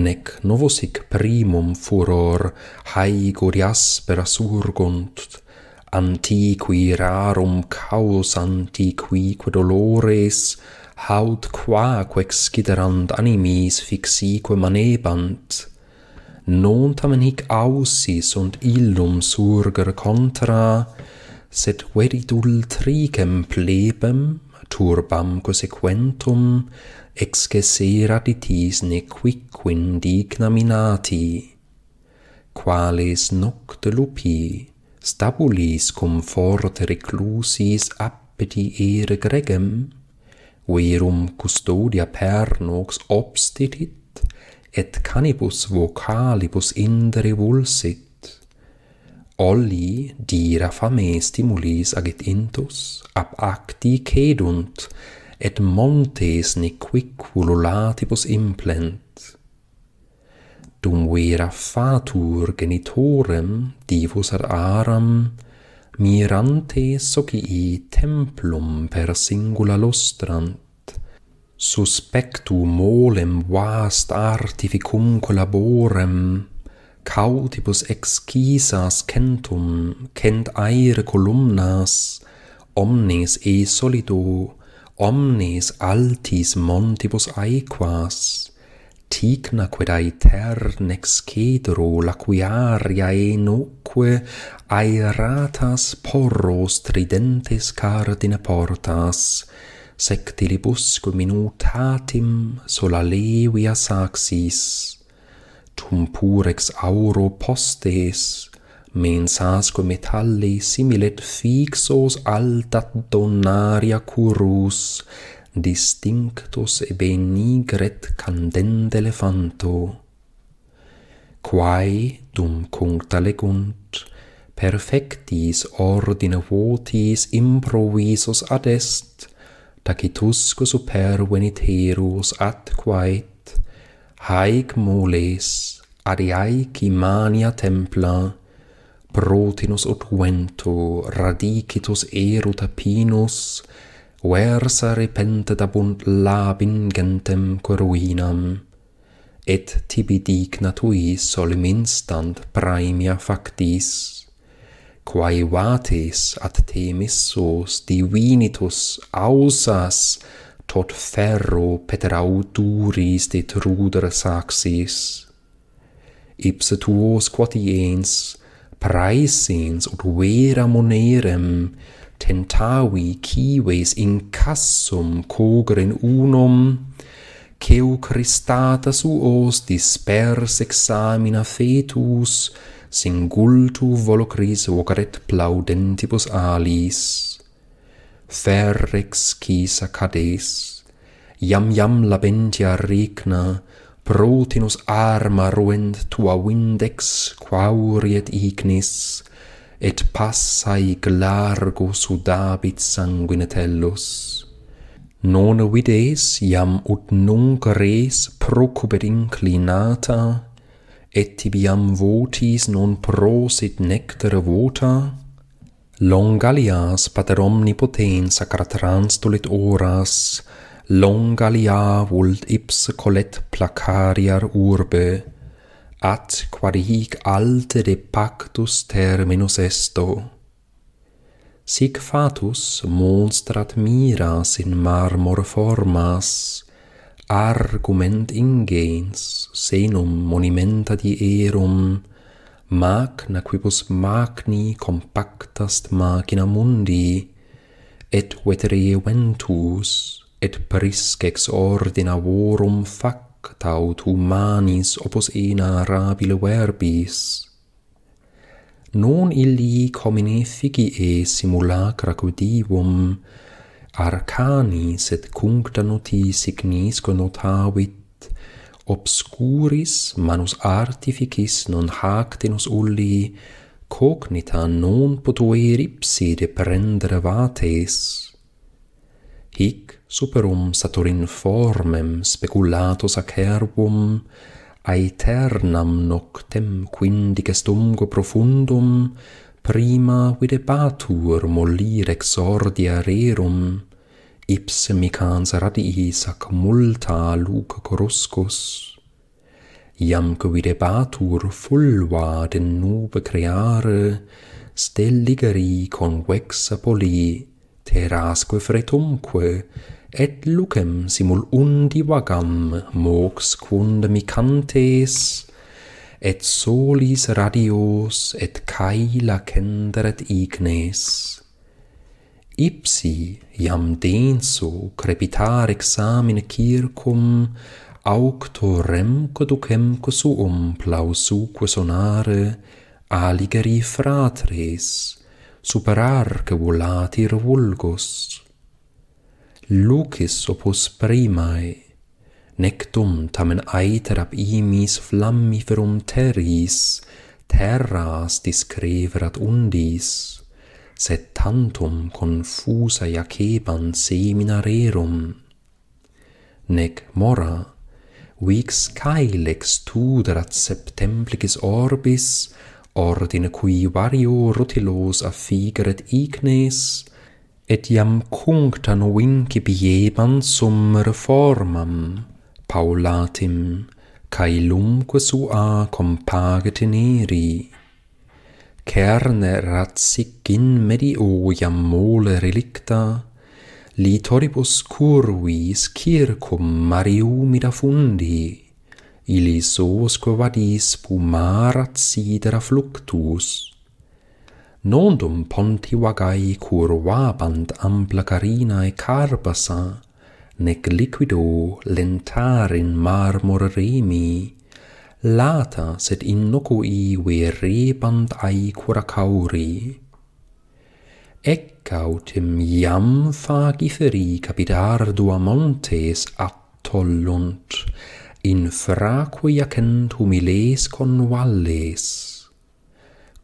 Speaker 1: Nec novosic primum furor, hae gori aspera surgunt, antiqui rarum caos antiqui quid dolores haut qua quex skiderant animis fixique manebant non tamen hic ausis und illum surger contra sed verit ultricem plebem turbam consequentum excesse raditis ne quicquin dignaminati quales nocte lupi, stabulis cum fort reclusis appeti ere gregem, verum custodia per nox obstitit, et canibus vocalibus indere vulsit, Olli dira fame stimulis agit intus, ab acti cedunt, et montes ne quicvululatibus implent dum vera fatur genitorem divus ad aram mirante socii templum per singula lustrant. Suspectu molem vast artificum collaborem, cautibus excisas centum, cent aere columnas, omnes e solido, omnes altis montibus aequas, tigna quid aeter nex cedro laquiaria e noque aeratas porros tridentes cardine portas, sectilibus cum minutatim sola levia saxis, tum purex auro postes, mensas cum metalli similet fixos altat donaria curus, distinctus e benigret candent elefanto quae dum cuncta legunt perfectis ordine votis improvisus ad est tacitusque super veniterus at haec moles ad aec imania templa protinus ut vento radicitus erut apinus versa repentet abunt labingentem gentem coruinam, et tibi digna tui solim instant praemia factis, quae vates at temis missos divinitus ausas tot ferro peterau duris de truder saxis. Ipse tuos quotiens, praesens ut vera monerem, tentavi cives in cassum cogre unum unum, Ceu su suos dispers examina fetus, singultu volocris vocaret plaudentibus alis. Ferrex quisa cades, iam iam labentia regna, protinus arma ruent tua windex quauriet ignis, et passai glargo sudabit sanguine Non Nona vides iam ut nunc res procubet inclinata, et tibiam votis non prosit nectere vota, Long alias pater omnipotens sacra transtulit oras, long alia vult ipse colet placariar urbe, at quod hic alte de pactus terminus esto sic fatus monstrat miras in marmor formas argument ingens senum monumenta di erum magna quibus magni compactast magna mundi et veteri ventus et prisque ex ordina vorum fac taut humanis opus ena rabile verbis. Non illi comine figie simulacra quidivum arcanis et cuncta notis ignis conotavit, obscuris manus artificis non hactenos ulli cognita non potuer ipsi de prendere vates. Hic superum saturin formem speculatus acerbum aeternam noctem quindicestum profundum prima videbatur molir exordia rerum ipse micans radiis ac multa luc coruscus Iamque quo videbatur fulva den nube creare stelligeri convexa poli terasque fretumque et lucem simul undi vagam mox quund micantes et solis radios et caela kendret ignes ipsi iam denso crepitare examine circum auctorem quoducem suum plausuque sonare aligeri fratres superar que volatir vulgos lucis opus primae, nectum tamen ab imis flammiferum teris, terras discreverat undis, sed tantum confusa jacebam semina rerum. Nec mora, vix caelex tuderat septemplicis orbis, ordine cui vario rutilos affigeret ignes, et iam cunctan vincipiebam sum reformam paulatim cae lumque sua compaget in eri. Cerne ratsic in medio iam mole relicta, litoribus curvis circum marium ida fundi, ili sosque vadis pumarat sidera fluctus nondum ponti vagai curvabant ampla carinae carbasa, nec liquido lentar in marmor remi, lata sed innocui ve rebant ai cura cauri. Eccautem iam fagiferi capitar montes attollunt, in fraque jacent humiles con valles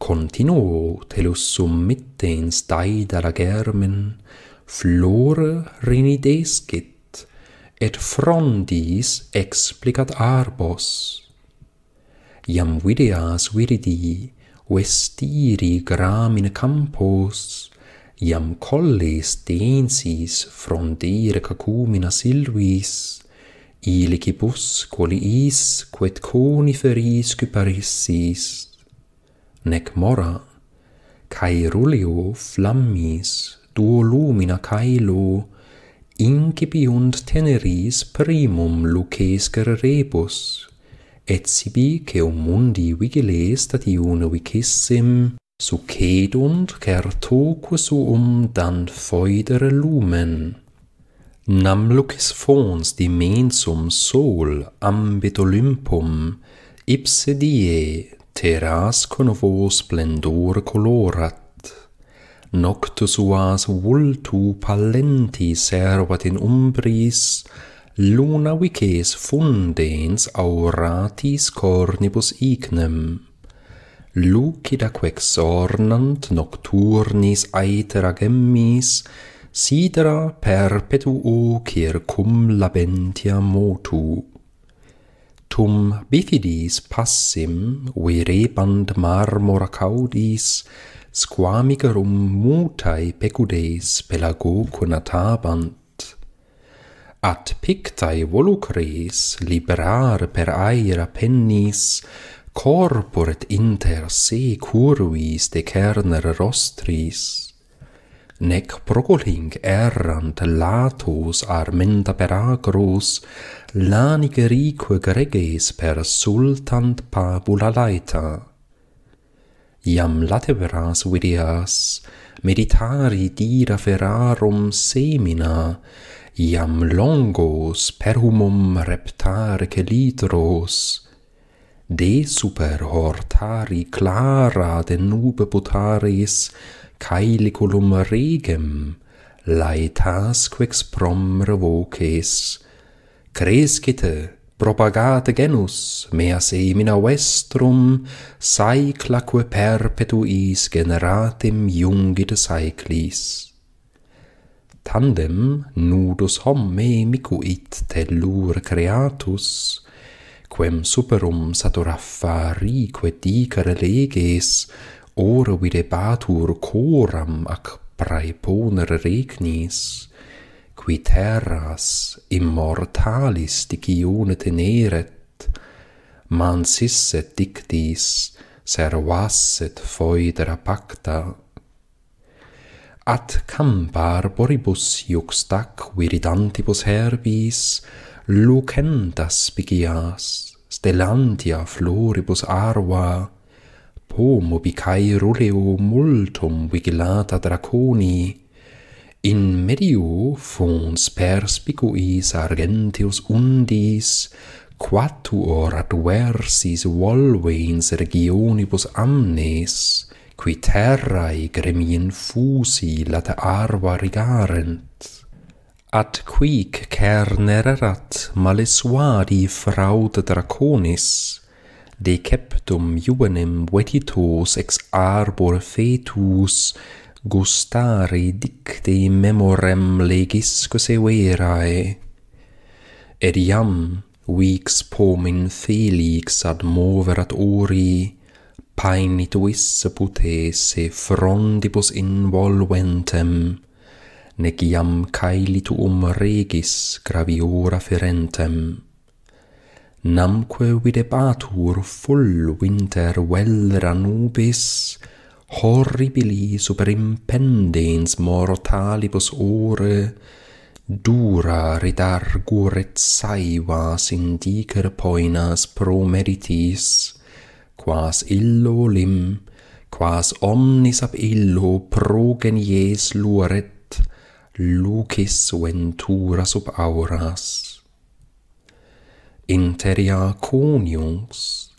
Speaker 1: continuo telus summitte in stai dara germen, flore rinides et frondis explicat arbos. Iam videas viridi, vestiri gramine campos, iam collis densis frondire cacumina silvis, ilicipus colis quet coniferis cuparissis, nec mora, cae rulio flammis duo lumina caelo, incipiunt teneris primum lucescere rebus, et sibi ceo mundi vigile statiun vicissim, succedunt certo um dan foidere lumen. Nam lucis fons dimensum sol ambit olympum, ipse die teras con vos splendor colorat noctus uas vultu palenti servat in umbris luna vices fundens auratis cornibus ignem lucid aquae sornant nocturnis aetera gemmis sidera perpetuo circum labentia motu tum bifidis passim virebant marmora caudis squamigerum mutae pecudes pelago natabant. at pictae volucris liberar per aera pennis corporet inter se curuis de cerner rostris nec procoling errant latus armenta per lanige rique greges per sultant pabula laeta. Iam lateveras vidias, meditari dira ferarum semina, iam longos per humum reptare celitros, de super hortari clara de nube putaris caeliculum regem, laetas quex prom revoces, crescite propagate genus mea semina vestrum saeclaque perpetuis generatim jungit saeclis tandem nudus homme micuit tellur creatus quem superum saturaffa rique dicere leges ora batur coram ac praeponere regnis, qui terras immortalis dicione teneret, mansisset dictis, servasset foedera pacta. At campar boribus iuxtac viridantibus herbis, lucentas pigias, stellantia floribus arva, pomubicae ruleo multum vigilata draconi, in medio fons perspicuis argentius undis quattuor ad versis volveins regionibus amnes, qui terrae gremien fusi lata arva rigarent, at quic cernererat male suadi fraud draconis, deceptum juvenem vetitos ex arbor fetus, gustari dicte memorem legisque verae. Et iam vix pomin felix ad moverat ori, painit vis putese frondibus involventem, nec iam um regis graviora ferentem. Namque videbatur full winter vel ranubis, horribili superimpendens mortalibus ore dura redarguret saivas in dicer poenas pro meritis quas illo lim quas omnis ab illo progenies luaret, lucis ventura sub auras interia coniungs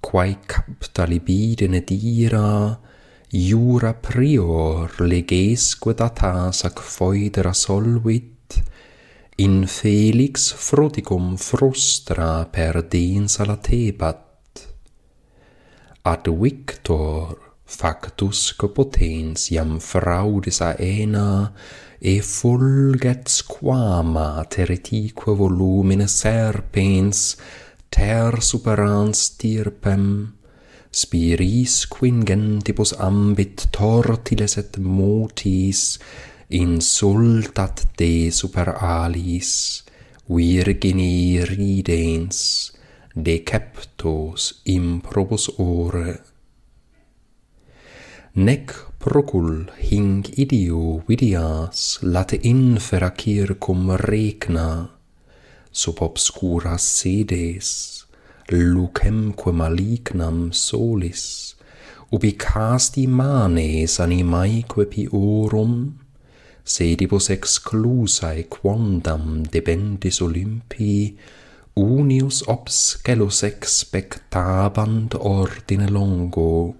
Speaker 1: quae capta libidene dira iura prior leges datas ac foidera solvit, in felix fruticum frustra per densa la tebat. Ad victor factus que potens iam fraudis aena e fulget squama teretique volumine serpens ter superans tirpem spiris quingentibus ambit tortiles et motis, insultat de super alis, virgini ridens, deceptos improbus ore. Nec procul hing idio vidias late infera circum regna, sub obscura sedes, lucemque malignam solis, ubi casti manes animaeque piorum, sedibus exclusae quondam debendis Olympii, unius obscelus expectabant ordine longo.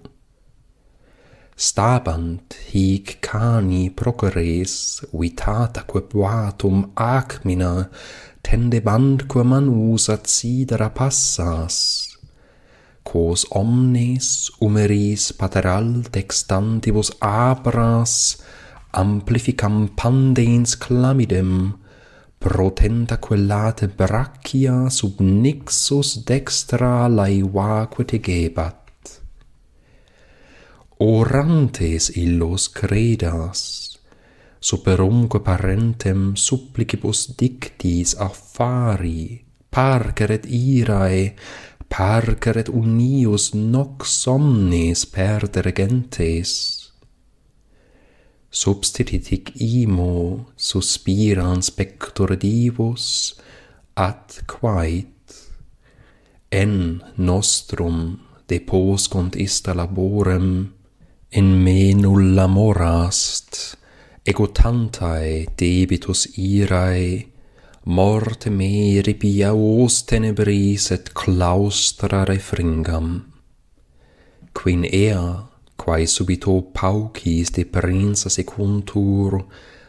Speaker 1: Stabant hic cani progres, vitata quebuatum acmina, tende band quo manus usat sidera passas quos omnes umeris pateral textantibus abras amplificam pandens clamidem protenta quellate braccia sub nixus dextra laivaque te gebat. Orantes illos credas, superumque parentem supplicibus dictis affari, parcer et irae, parcer et unius nox omnes perderegentes. Substitit hic imo suspiran spectore divus, at quait en nostrum deposcunt ista laborem, in me nulla morast, Ego tantae debitus irae, morte me ripia os tenebris et claustra refringam. Quin ea, quae subito paucis de prinsa secuntur,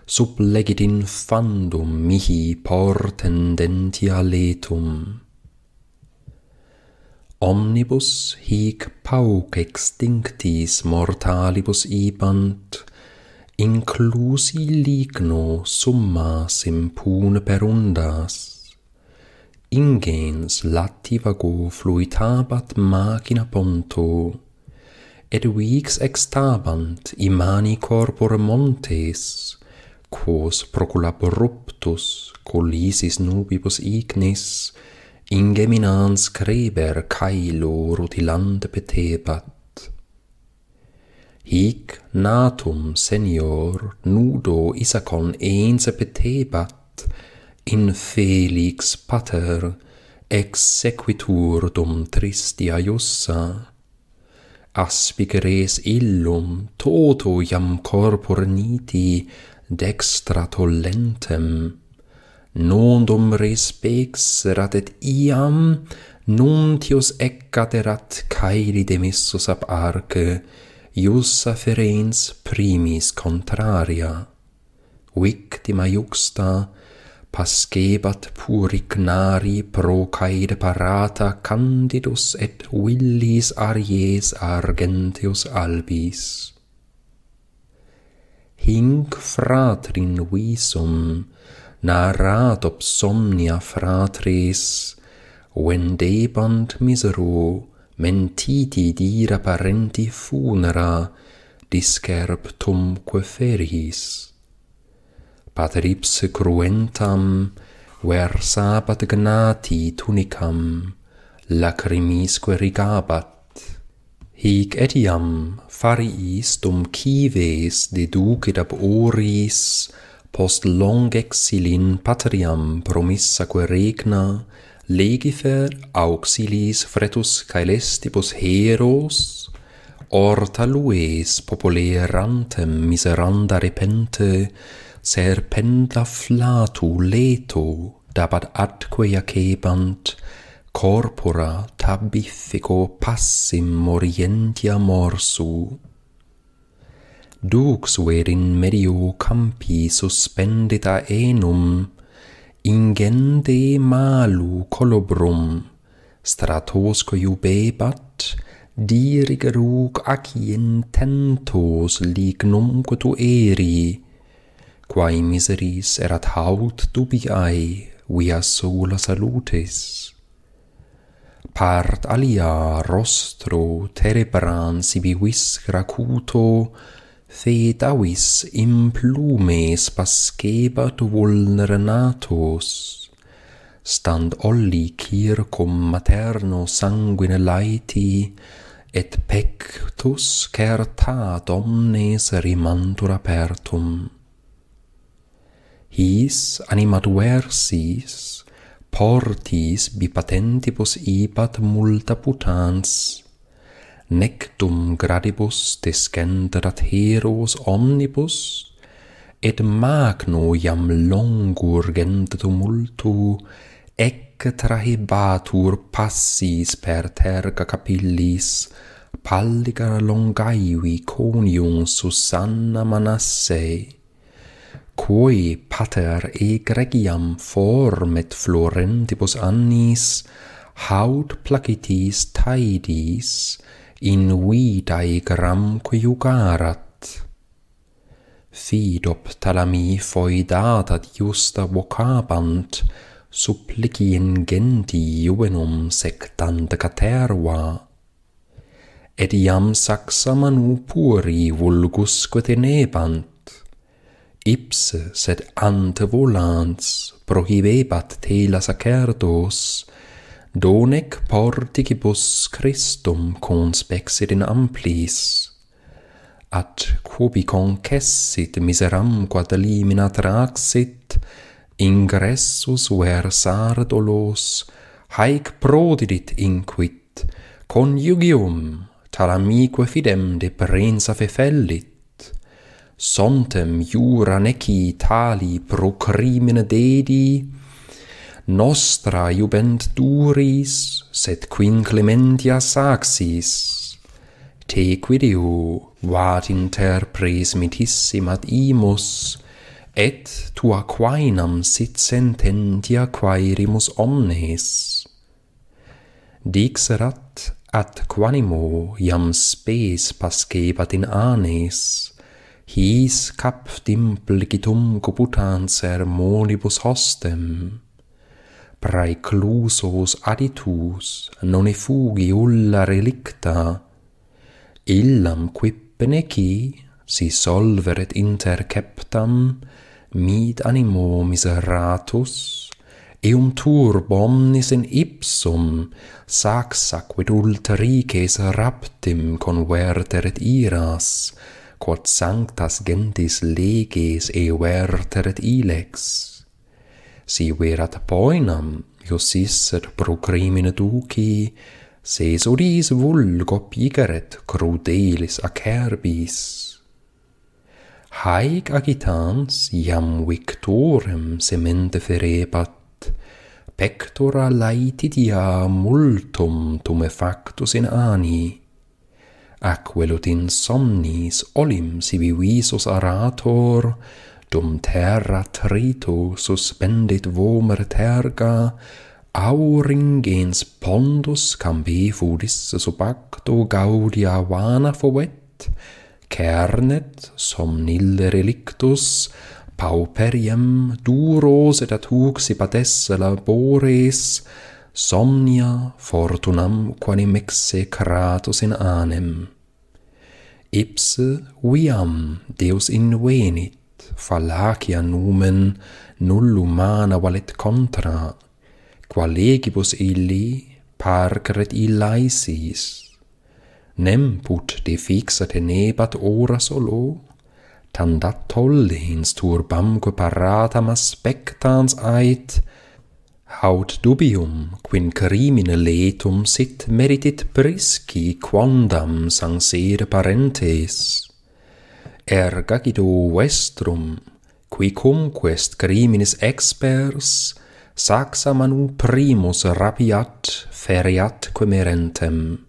Speaker 1: sublegit infandum mihi portendentia dentia letum. Omnibus hic pauc extinctis mortalibus ibant, inclusi ligno summa sim pune per undas, ingens lativago fluitabat magina ponto, et vix extabant imani corpor montes, quos proculab ruptus colisis nubibus ignis, ingeminans creber caelo rutilante petebat, Hic natum, Senior, nudo Isacon ense petebat, in Felix pater, ex sequitur dum tristia iussa Aspic illum, toto iam corpor niti, dextra tollentem, nondum respex pexerat et iam, nuntius eccaterat caeli demissus ab arce, ius saferens primis contraria, victima iuxta pascebat pur ignari pro caede parata candidus et villis aries argentius albis. Hinc fratrin visum, narrat ob somnia fratris, vendebant miseru, mentiti dira parenti funera discerptum que ferhis. Pater ipse cruentam, ver sabat gnati tunicam, lacrimisque rigabat. Hic etiam fariis dum cives deducit ab oris, post long exilin patriam promissa que regna, legifer auxilis fretus caelestibus heros, orta lues populerantem miseranda repente, serpenta flatu leto dabat atque jacebant, corpora tabifico passim morientia morsu. Dux ver in medio campi suspendita enum, ingende malu colobrum stratos coiubebat dirigerug aciententos lignum quotu eri quae miseris erat haut dubiae via sola salutis part alia rostro terebran sibi vis gracuto avis in plumes pascebat vulnera stand olli circum materno sanguine laeti, et pectus certat omnes rimantur apertum. His animat versis portis bipatentibus ipat multa putans, nec dum gradibus descendrat heros omnibus, et magno iam longur gentetum multu, ec trahibatur passis per terga capillis, palligar longaivi conium Susanna Manasse, quoi pater egregiam formet florentibus annis, haut placitis taidis, in vidae gram qui ugarat. Fid op talami foidata diusta vocabant, supplicien genti juvenum sectant caterva. Et iam saxa manu puri vulgus tenebant, ipse sed ante volans prohibebat tela sacerdos donec portigibus Christum conspexit in amplis, at quobi concessit miseram quad limina traxit, ingressus versar dolos, haec prodidit inquit, coniugium tal amique fidem de prensa fefellit, Sontem jura neci tali pro crimine dedi, nostra iubent duris sed quin clementia saxis te quidio vat inter pres mitissima imus et tua quainam sit sententia quairimus omnes dixerat at quanimo iam spes pascebat in anes his cap plicitum coputans ermonibus hostem praeclusos aditus non e fugi ulla relicta illam qui peneki si solveret inter captam mit animo miseratus eum um tur bomnis in ipsum saxsa quid ulterices raptim converteret iras quod sanctas gentis leges e ilex si verat poenam, jos pro crimine duci, se sodis vulgo pigeret crudelis acerbis. Haec agitans iam victorem semente ferebat, pectora laetidia multum tume factus in ani, aquelut in somnis olim sibi visus arator, dum terra trito suspendit vomer terga, auringens pondus cambi fudis sub acto gaudia vana fovet, cernet somnille relictus, pauperiem duros et at hug pates labores, somnia fortunam quanim exe cratus in anem. Ipse viam Deus invenit, phalacia numen nullumana valet contra qual legibus illi parcret illae sis nem put de fixa tenebat ora solo tandat tolle ins turbam quo paratam aspectans ait haut dubium quin crimine letum sit meritit prisci quondam sansere parentes erga gitu vestrum, qui quest criminis expers, saxa manu primus rapiat feriat quemerentem. erentem.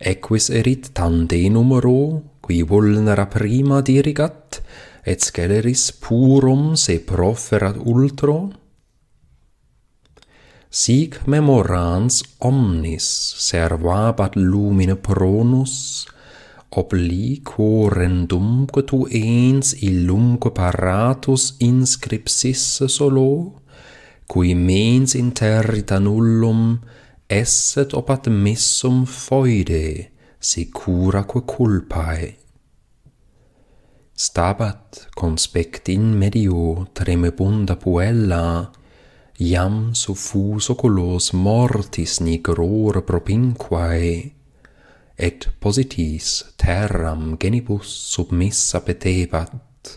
Speaker 1: Equis erit tante numero, qui vulnera prima dirigat, et sceleris purum se proferat ultro, Sic memorans omnis servabat lumine pronus, obliquo rendumque tu ens illumque paratus inscriptis solo, qui mens interita nullum esset opat missum foide, sicuraque culpae. Stabat, conspect in medio tremebunda puella, iam suffuso colos mortis nigror propinquae, et positis terram genibus submissa petebat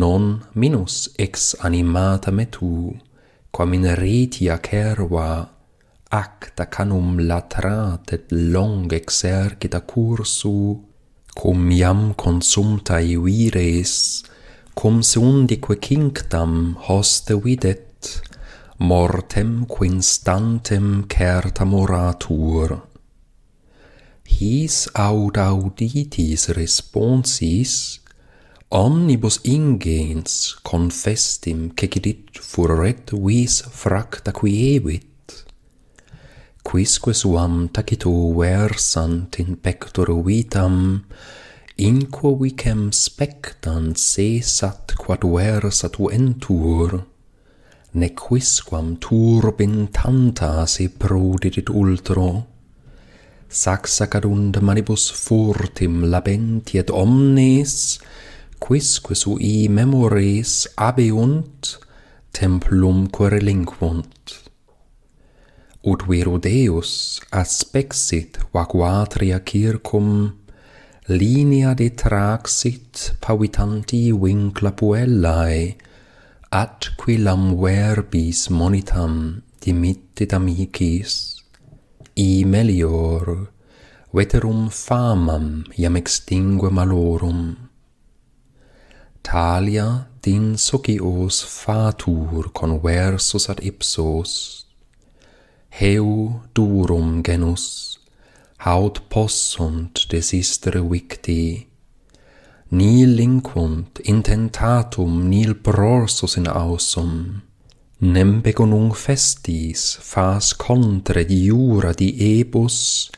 Speaker 1: non minus ex animata metu tu quam in retia cerva acta canum latrat et long exercita cursu cum iam consumta i cum se undique cinctam hoste videt mortem quinstantem certam oratur his aut auditis responsis omnibus ingens confestim cecidit furret vis fracta quievit quisque suam tacito versant in pectoro vitam in quo vicem spectant cesat quad versat uentur ne quisquam turbintanta se prodidit ultro sacsacadunt manibus furtim labenti, et omnes quisque sui memoris abeunt templum querelinquunt. Ut vero Deus aspexit vacuatria circum, linea detraxit pavitanti vincla puellae, at quilam verbis monitam dimittit amicis, i melior veterum famam iam extingue malorum talia din socios fatur conversus ad ipsos heu durum genus haut possunt desistere victi nil linquunt intentatum nil prorsus in ausum nempe conung festis fas contra di jura di ebus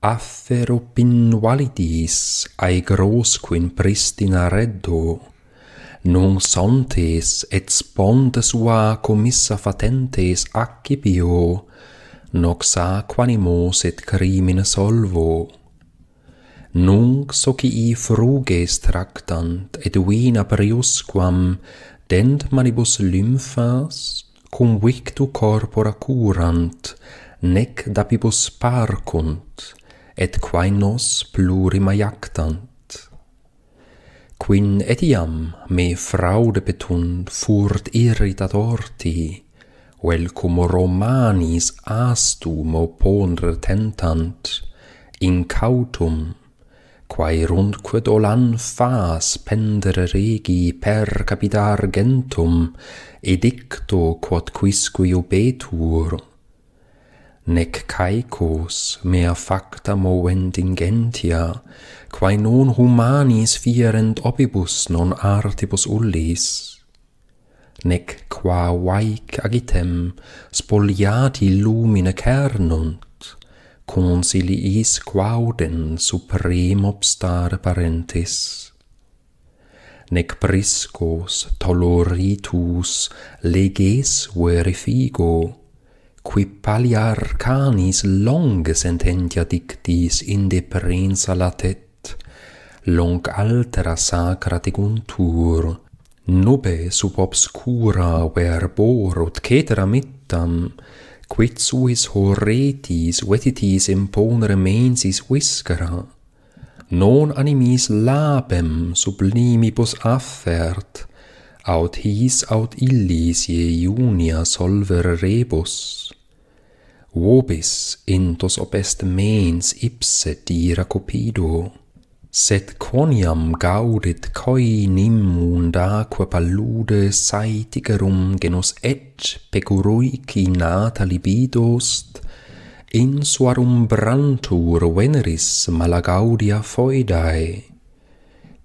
Speaker 1: affero pinvalidis ai gros quin pristina reddo nun sontes et spontes ua comissa fatentes accipio nox a quanimos et crimines solvo nunc soci i fruges tractant et vina priusquam dent manibus lymphas cum victu corpora curant nec dapibus parcunt et quae nos plurima iactant quin etiam me fraude petunt furt irritat orti vel cum romanis astum opondre tentant in cautum quae runque olan fas pendere regi per capita argentum, edicto quod quisque obetur. Nec caecos mea facta movent ingentia, quae non humanis fierent obibus non artibus ullis nec qua vaic agitem spoliati lumine cernunt consiliis quauden suprem obstare parentis nec priscos toloritus leges verifigo qui paliar canis longe sententia dictis in de prensa latet long altera sacra tecuntur nube sub obscura verborot cetera mittam quid suis horretis vetitis imponere mensis viscera, non animis labem sublimibus affert, aut his aut illis ie junia solver rebus. Vobis intus obest mens ipse dira copido.' Sed quoniam gaudit coi nimund aqua palude saetigerum genus et pecuruici nata libidost, in suarum brantur veneris malagaudia foidae,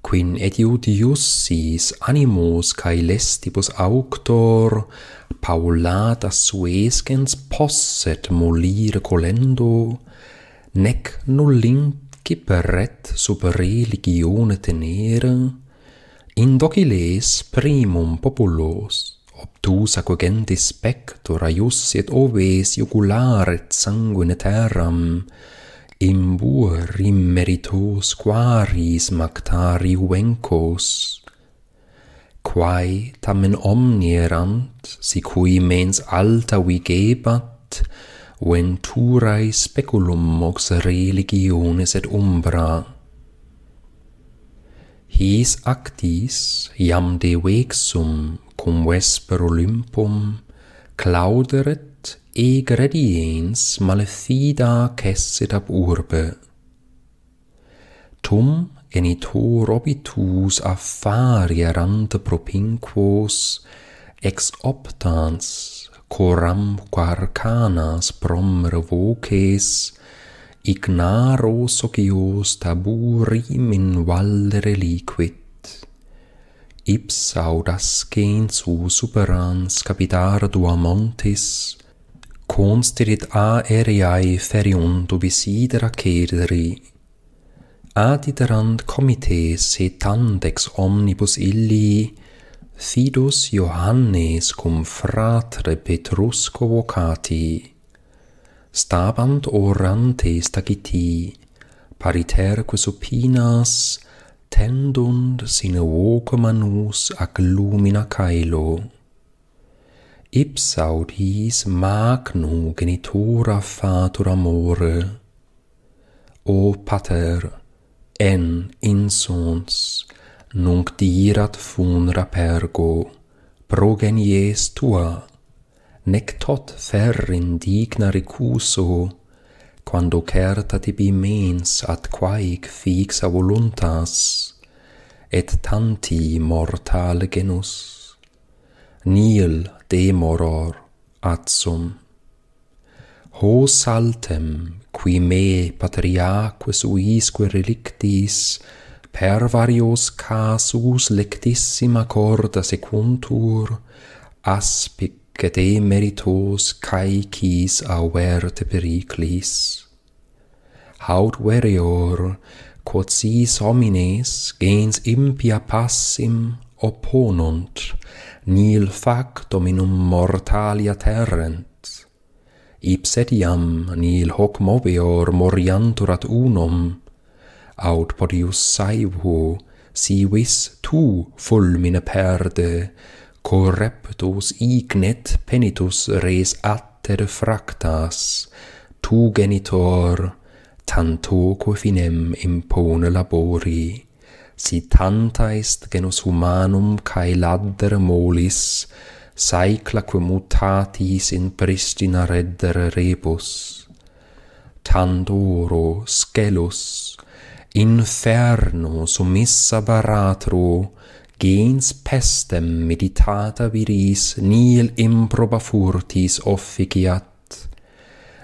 Speaker 1: quin etiud iussis animus cae lestibus auctor paulata suescens posset molire colendo, nec nullint qui perret sub religione tenere, in dociles primum populos, obtus aque pectora pector aiussiet oves jugularet sanguine terram, in buer immeritus quaris mactari uencos, quae tamen erant, si cui mens alta vigebat, venturae speculum mox religiones et umbra. His actis, iam de vexum, cum vesper Olympum, clauderet e gradiens malefida cessit ab urbe. Tum enitor obitus affaria rante propinquos ex optans, coram quarcanas promro voces ignaro socios taburi min valdere liquit. Ips audas gens superans capitar dua montis, constirit a feriunt ubi dubis idra Aditerant comites et tantex omnibus illi, fidus Johannes cum fratre Petrusco vocati, stabant orantes tagiti, pariterque supinas, tendunt sine voco manus ac lumina caelo. Ipsaud his magnu genitura fatur amore. O pater, en insons, nunc dirat funra pergo, progenies tua, nec tot fer indigna recuso, quando certa tibi mens at quaic fixa voluntas, et tanti mortal genus, nil demoror atsum. Ho saltem, qui me patriaque suisque relictis, per varios casus lectissima corda secuntur aspicque de meritos caecis auerte periclis haud verior quod si homines gens impia passim opponunt nil fac dominum mortalia terrent Ipsediam nil hoc movior moriantur ad unum aut potius saevo si vis tu fulmine perde correptus ignet penitus res atter fractas tu genitor tanto quo finem impone labori si tanta est genus humanum cae ladder molis saecla quo mutatis in pristina reddere rebus tandoro scelus inferno sumissa baratro gens pestem meditata viris nil improba furtis officiat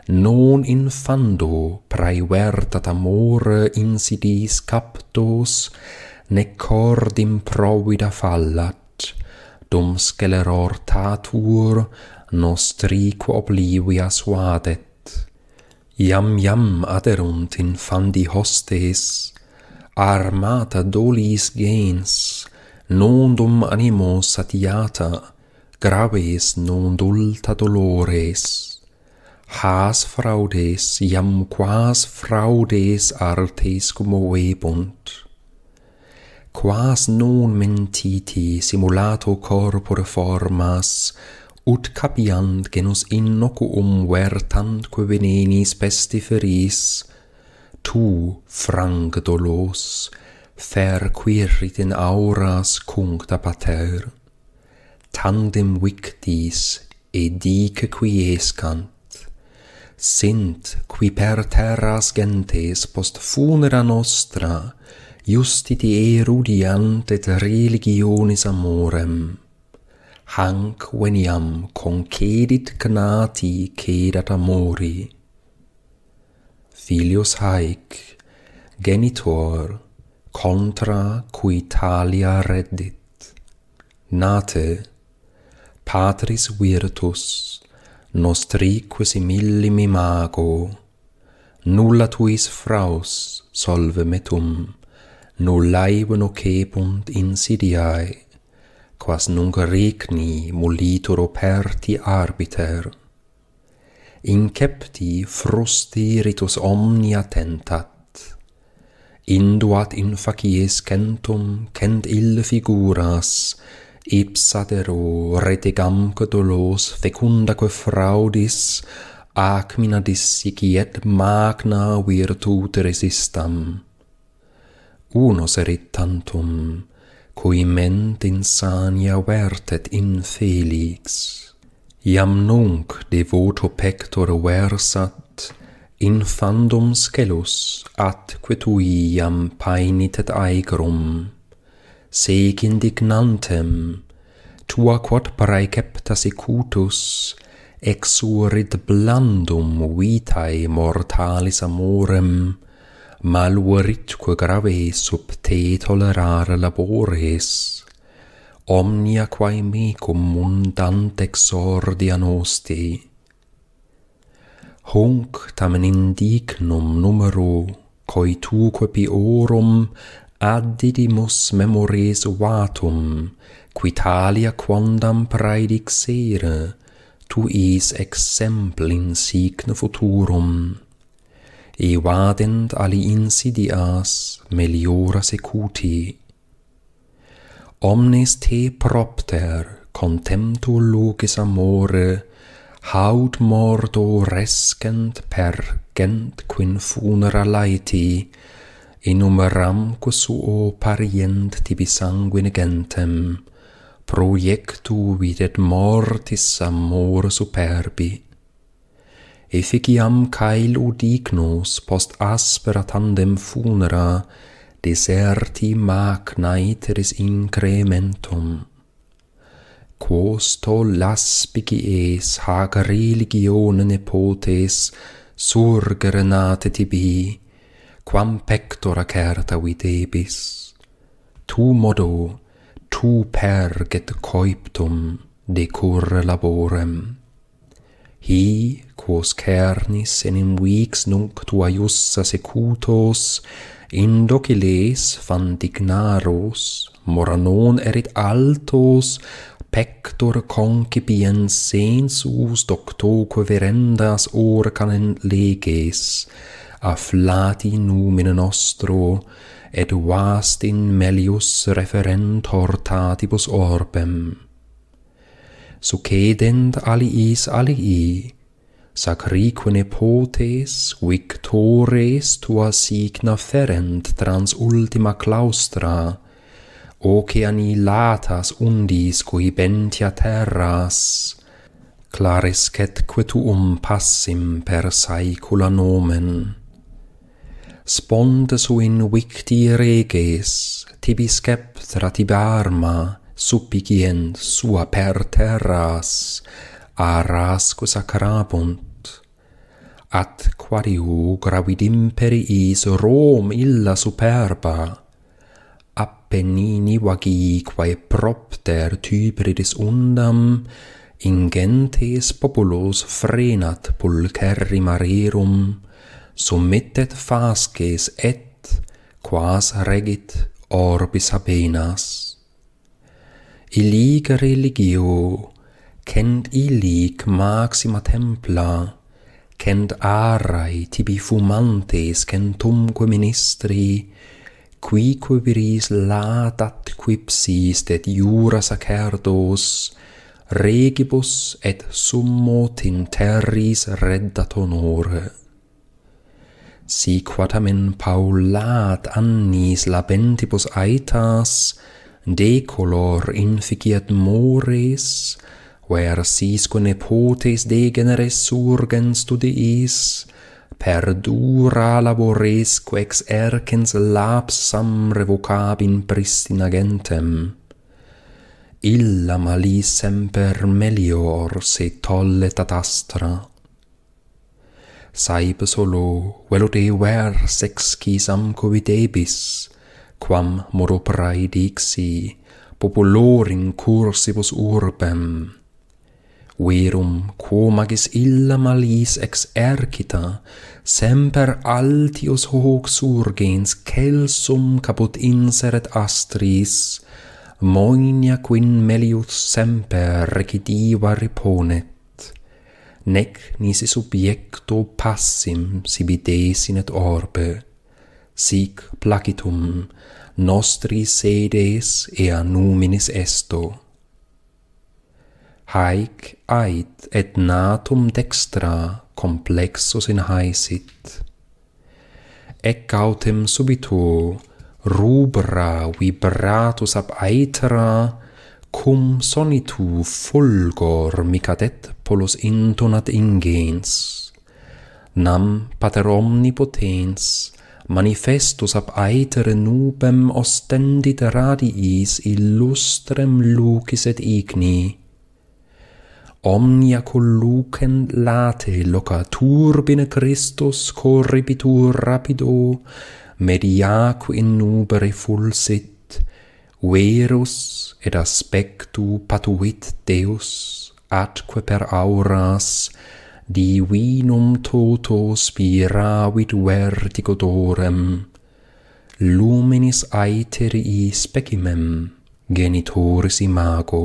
Speaker 1: non infando praevertat amore insidis captos ne cord improvida fallat dum sceleror tatur nostri quo oblivia suadet Iam iam aterunt in fandi hostes, armata dolis gens, nondum animo satiata, graves nondulta dolores. Has fraudes, iam quas fraudes artes cum oebunt. Quas non mentiti simulato corpore formas, ut capiant genus innocuum vertant que venenis pestiferis, tu, frang dolos, fer quirit in auras cuncta pater, tandem victis edice quiescant, sint qui per terras gentes post funera nostra justiti erudiant et religionis amorem, hanc veniam concedit gnati cedat amori. Filius haec, genitor, contra cui talia reddit. Nate, patris virtus, nostriques imillim mago, nulla tuis fraus solve metum, nullaivano cepunt insidiae, quas nunc regni mulitur operti arbiter. Incepti frusti ritus omnia tentat, induat in facies centum cent ill figuras, ipsa dero retigamque dolos fecundaque fraudis, acmina dissici et magna virtute resistam. Unos erit tantum, cui ment insania vertet in felix iam nunc devoto pector versat infandum scelus at quetuiam painitet aegrum sec indignantem tua quod praecepta secutus exurit blandum vitae mortalis amorem malueritque grave sub te tolerare labores, omnia quae mecum mundant exordia nosti. Hunc tamen indignum numero, coi tu quepi orum addidimus memores vatum, qui talia quondam praedixere, tu is exempl in signo futurum evadent ali insidias meliora secuti. Omnes te propter contemptu lucis amore haud mordo rescent per gent quin funera laeti enumeram suo parient tibi sanguine gentem proiectu videt mortis amor superbi efficiam caelu dignus post aspera tandem funera deserti magnaeteris incrementum. Quosto laspici es hag religione nepotes surgere nate tibi, quam pectora certa videbis. Tu modo, tu perget coiptum decurre laborem hi quos cernis enim vix nunc tua iussa secutos, in dociles fandignaros ignaros, mora non erit altos, pector concipiens sensus doctoque verendas orcan en leges, a flati numine nostro, et vast in melius referent hortatibus orbem succedent aliis alii, sacrique potes, victores tua signa ferent trans ultima claustra, oceani latas undis cui bentia terras, clarescet quetuum passim per saecula nomen. Spontesu in victi reges, tibi sceptra tibi arma, supigiens sua per terras arascus acrabunt at quadiu gravid imperiis rom illa superba appennini vagi quae propter tybridis undam ingentes populos frenat pulcherri marerum summittet fasces et quas regit orbis apenas. Ilige religio, kent ilig maxima templa, kent arai tibi fumantes centumque ministri, qui quo viris latat quipsis et iura sacerdos regibus et summo tin terris reddat honore Si quatamen paulat annis labentibus aetas, de color inficiat mores, ver sis con epotes de surgens tu deis, per dura labores quex ercens lapsam revocab in pristina gentem. Illa mali semper melior se tolle tatastra. Saib solo, velo te ver sexcis amco videbis, quam moro praedixi populorum cursibus urbem verum quo magis illa malis ex ercita semper altius hoc surgens celsum caput inseret astris moenia quin melius semper recidiva reponet nec nisi subiecto passim sibi desinet orbe sic placitum nostri sedes ea numinis esto. Haec ait et natum dextra complexus in haesit. Ec autem subito rubra vibratus ab aetera cum sonitu fulgor micadet polus intonat ingens nam pater omnipotens manifestus ab aetere nubem ostendit radiis illustrem lucis et igni. Omnia collucen late loca turbine Christus corribitur rapido, mediacu in nubere fulsit, verus ed aspectu patuit Deus, atque per auras, divinum toto spiravit vertigo dorem, luminis aeterii specimem genitoris imago.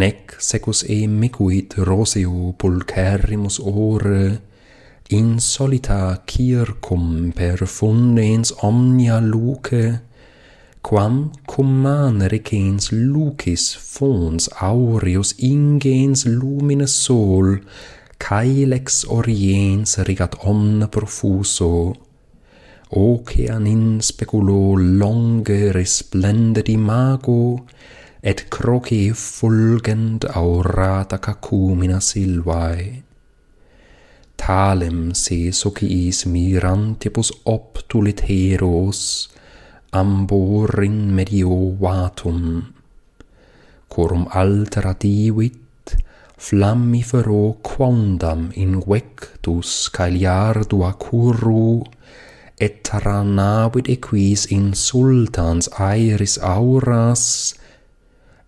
Speaker 1: Nec secus e micuit roseo pulcerrimus ore, in solita circum per fundens omnia luce, quam cum manere cens lucis fons aureus ingens lumines sol, caelex oriens rigat omne profuso, ocean in speculo longe resplendet imago, et croce fulgent aurata cacumina silvae. Talem se socis mirantibus optulit heros, et ambor in medio vatum, quorum altera divit, flamifero quondam in vectus caeliardua curru, et taranavit equis in sultans aeris auras,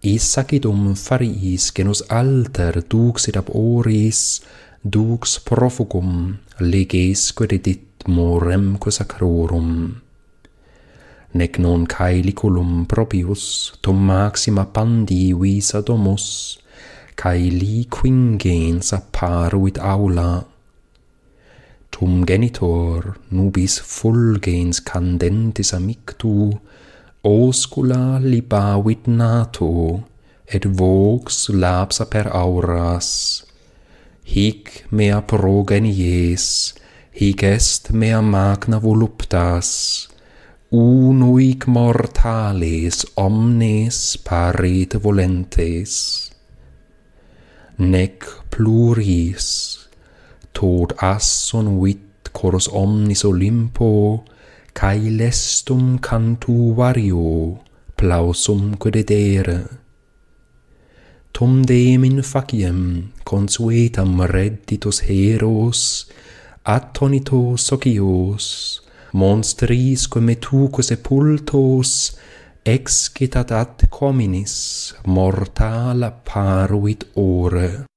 Speaker 1: isacidum fariis genus alter duxit ab oris, dux profugum leges queditit morem sacrorum nec non caeliculum propius tum maxima pandivis adomus, cae li quingens apparuit aula. Tum genitor nubis fulgens candentis amictu, oscula libavit nato, et vox lapsa per auras. Hic mea progenies, hic est mea magna voluptas, unuic mortales omnes parit volentes, nec pluris tot asson vit coros omnis Olimpo cae lestum cantu vario plausum quede dere. Tum dem in faciem consuetam redditos heros attonitus socios, monstris quem metuco sepultos excitat ad cominis mortala paruit ore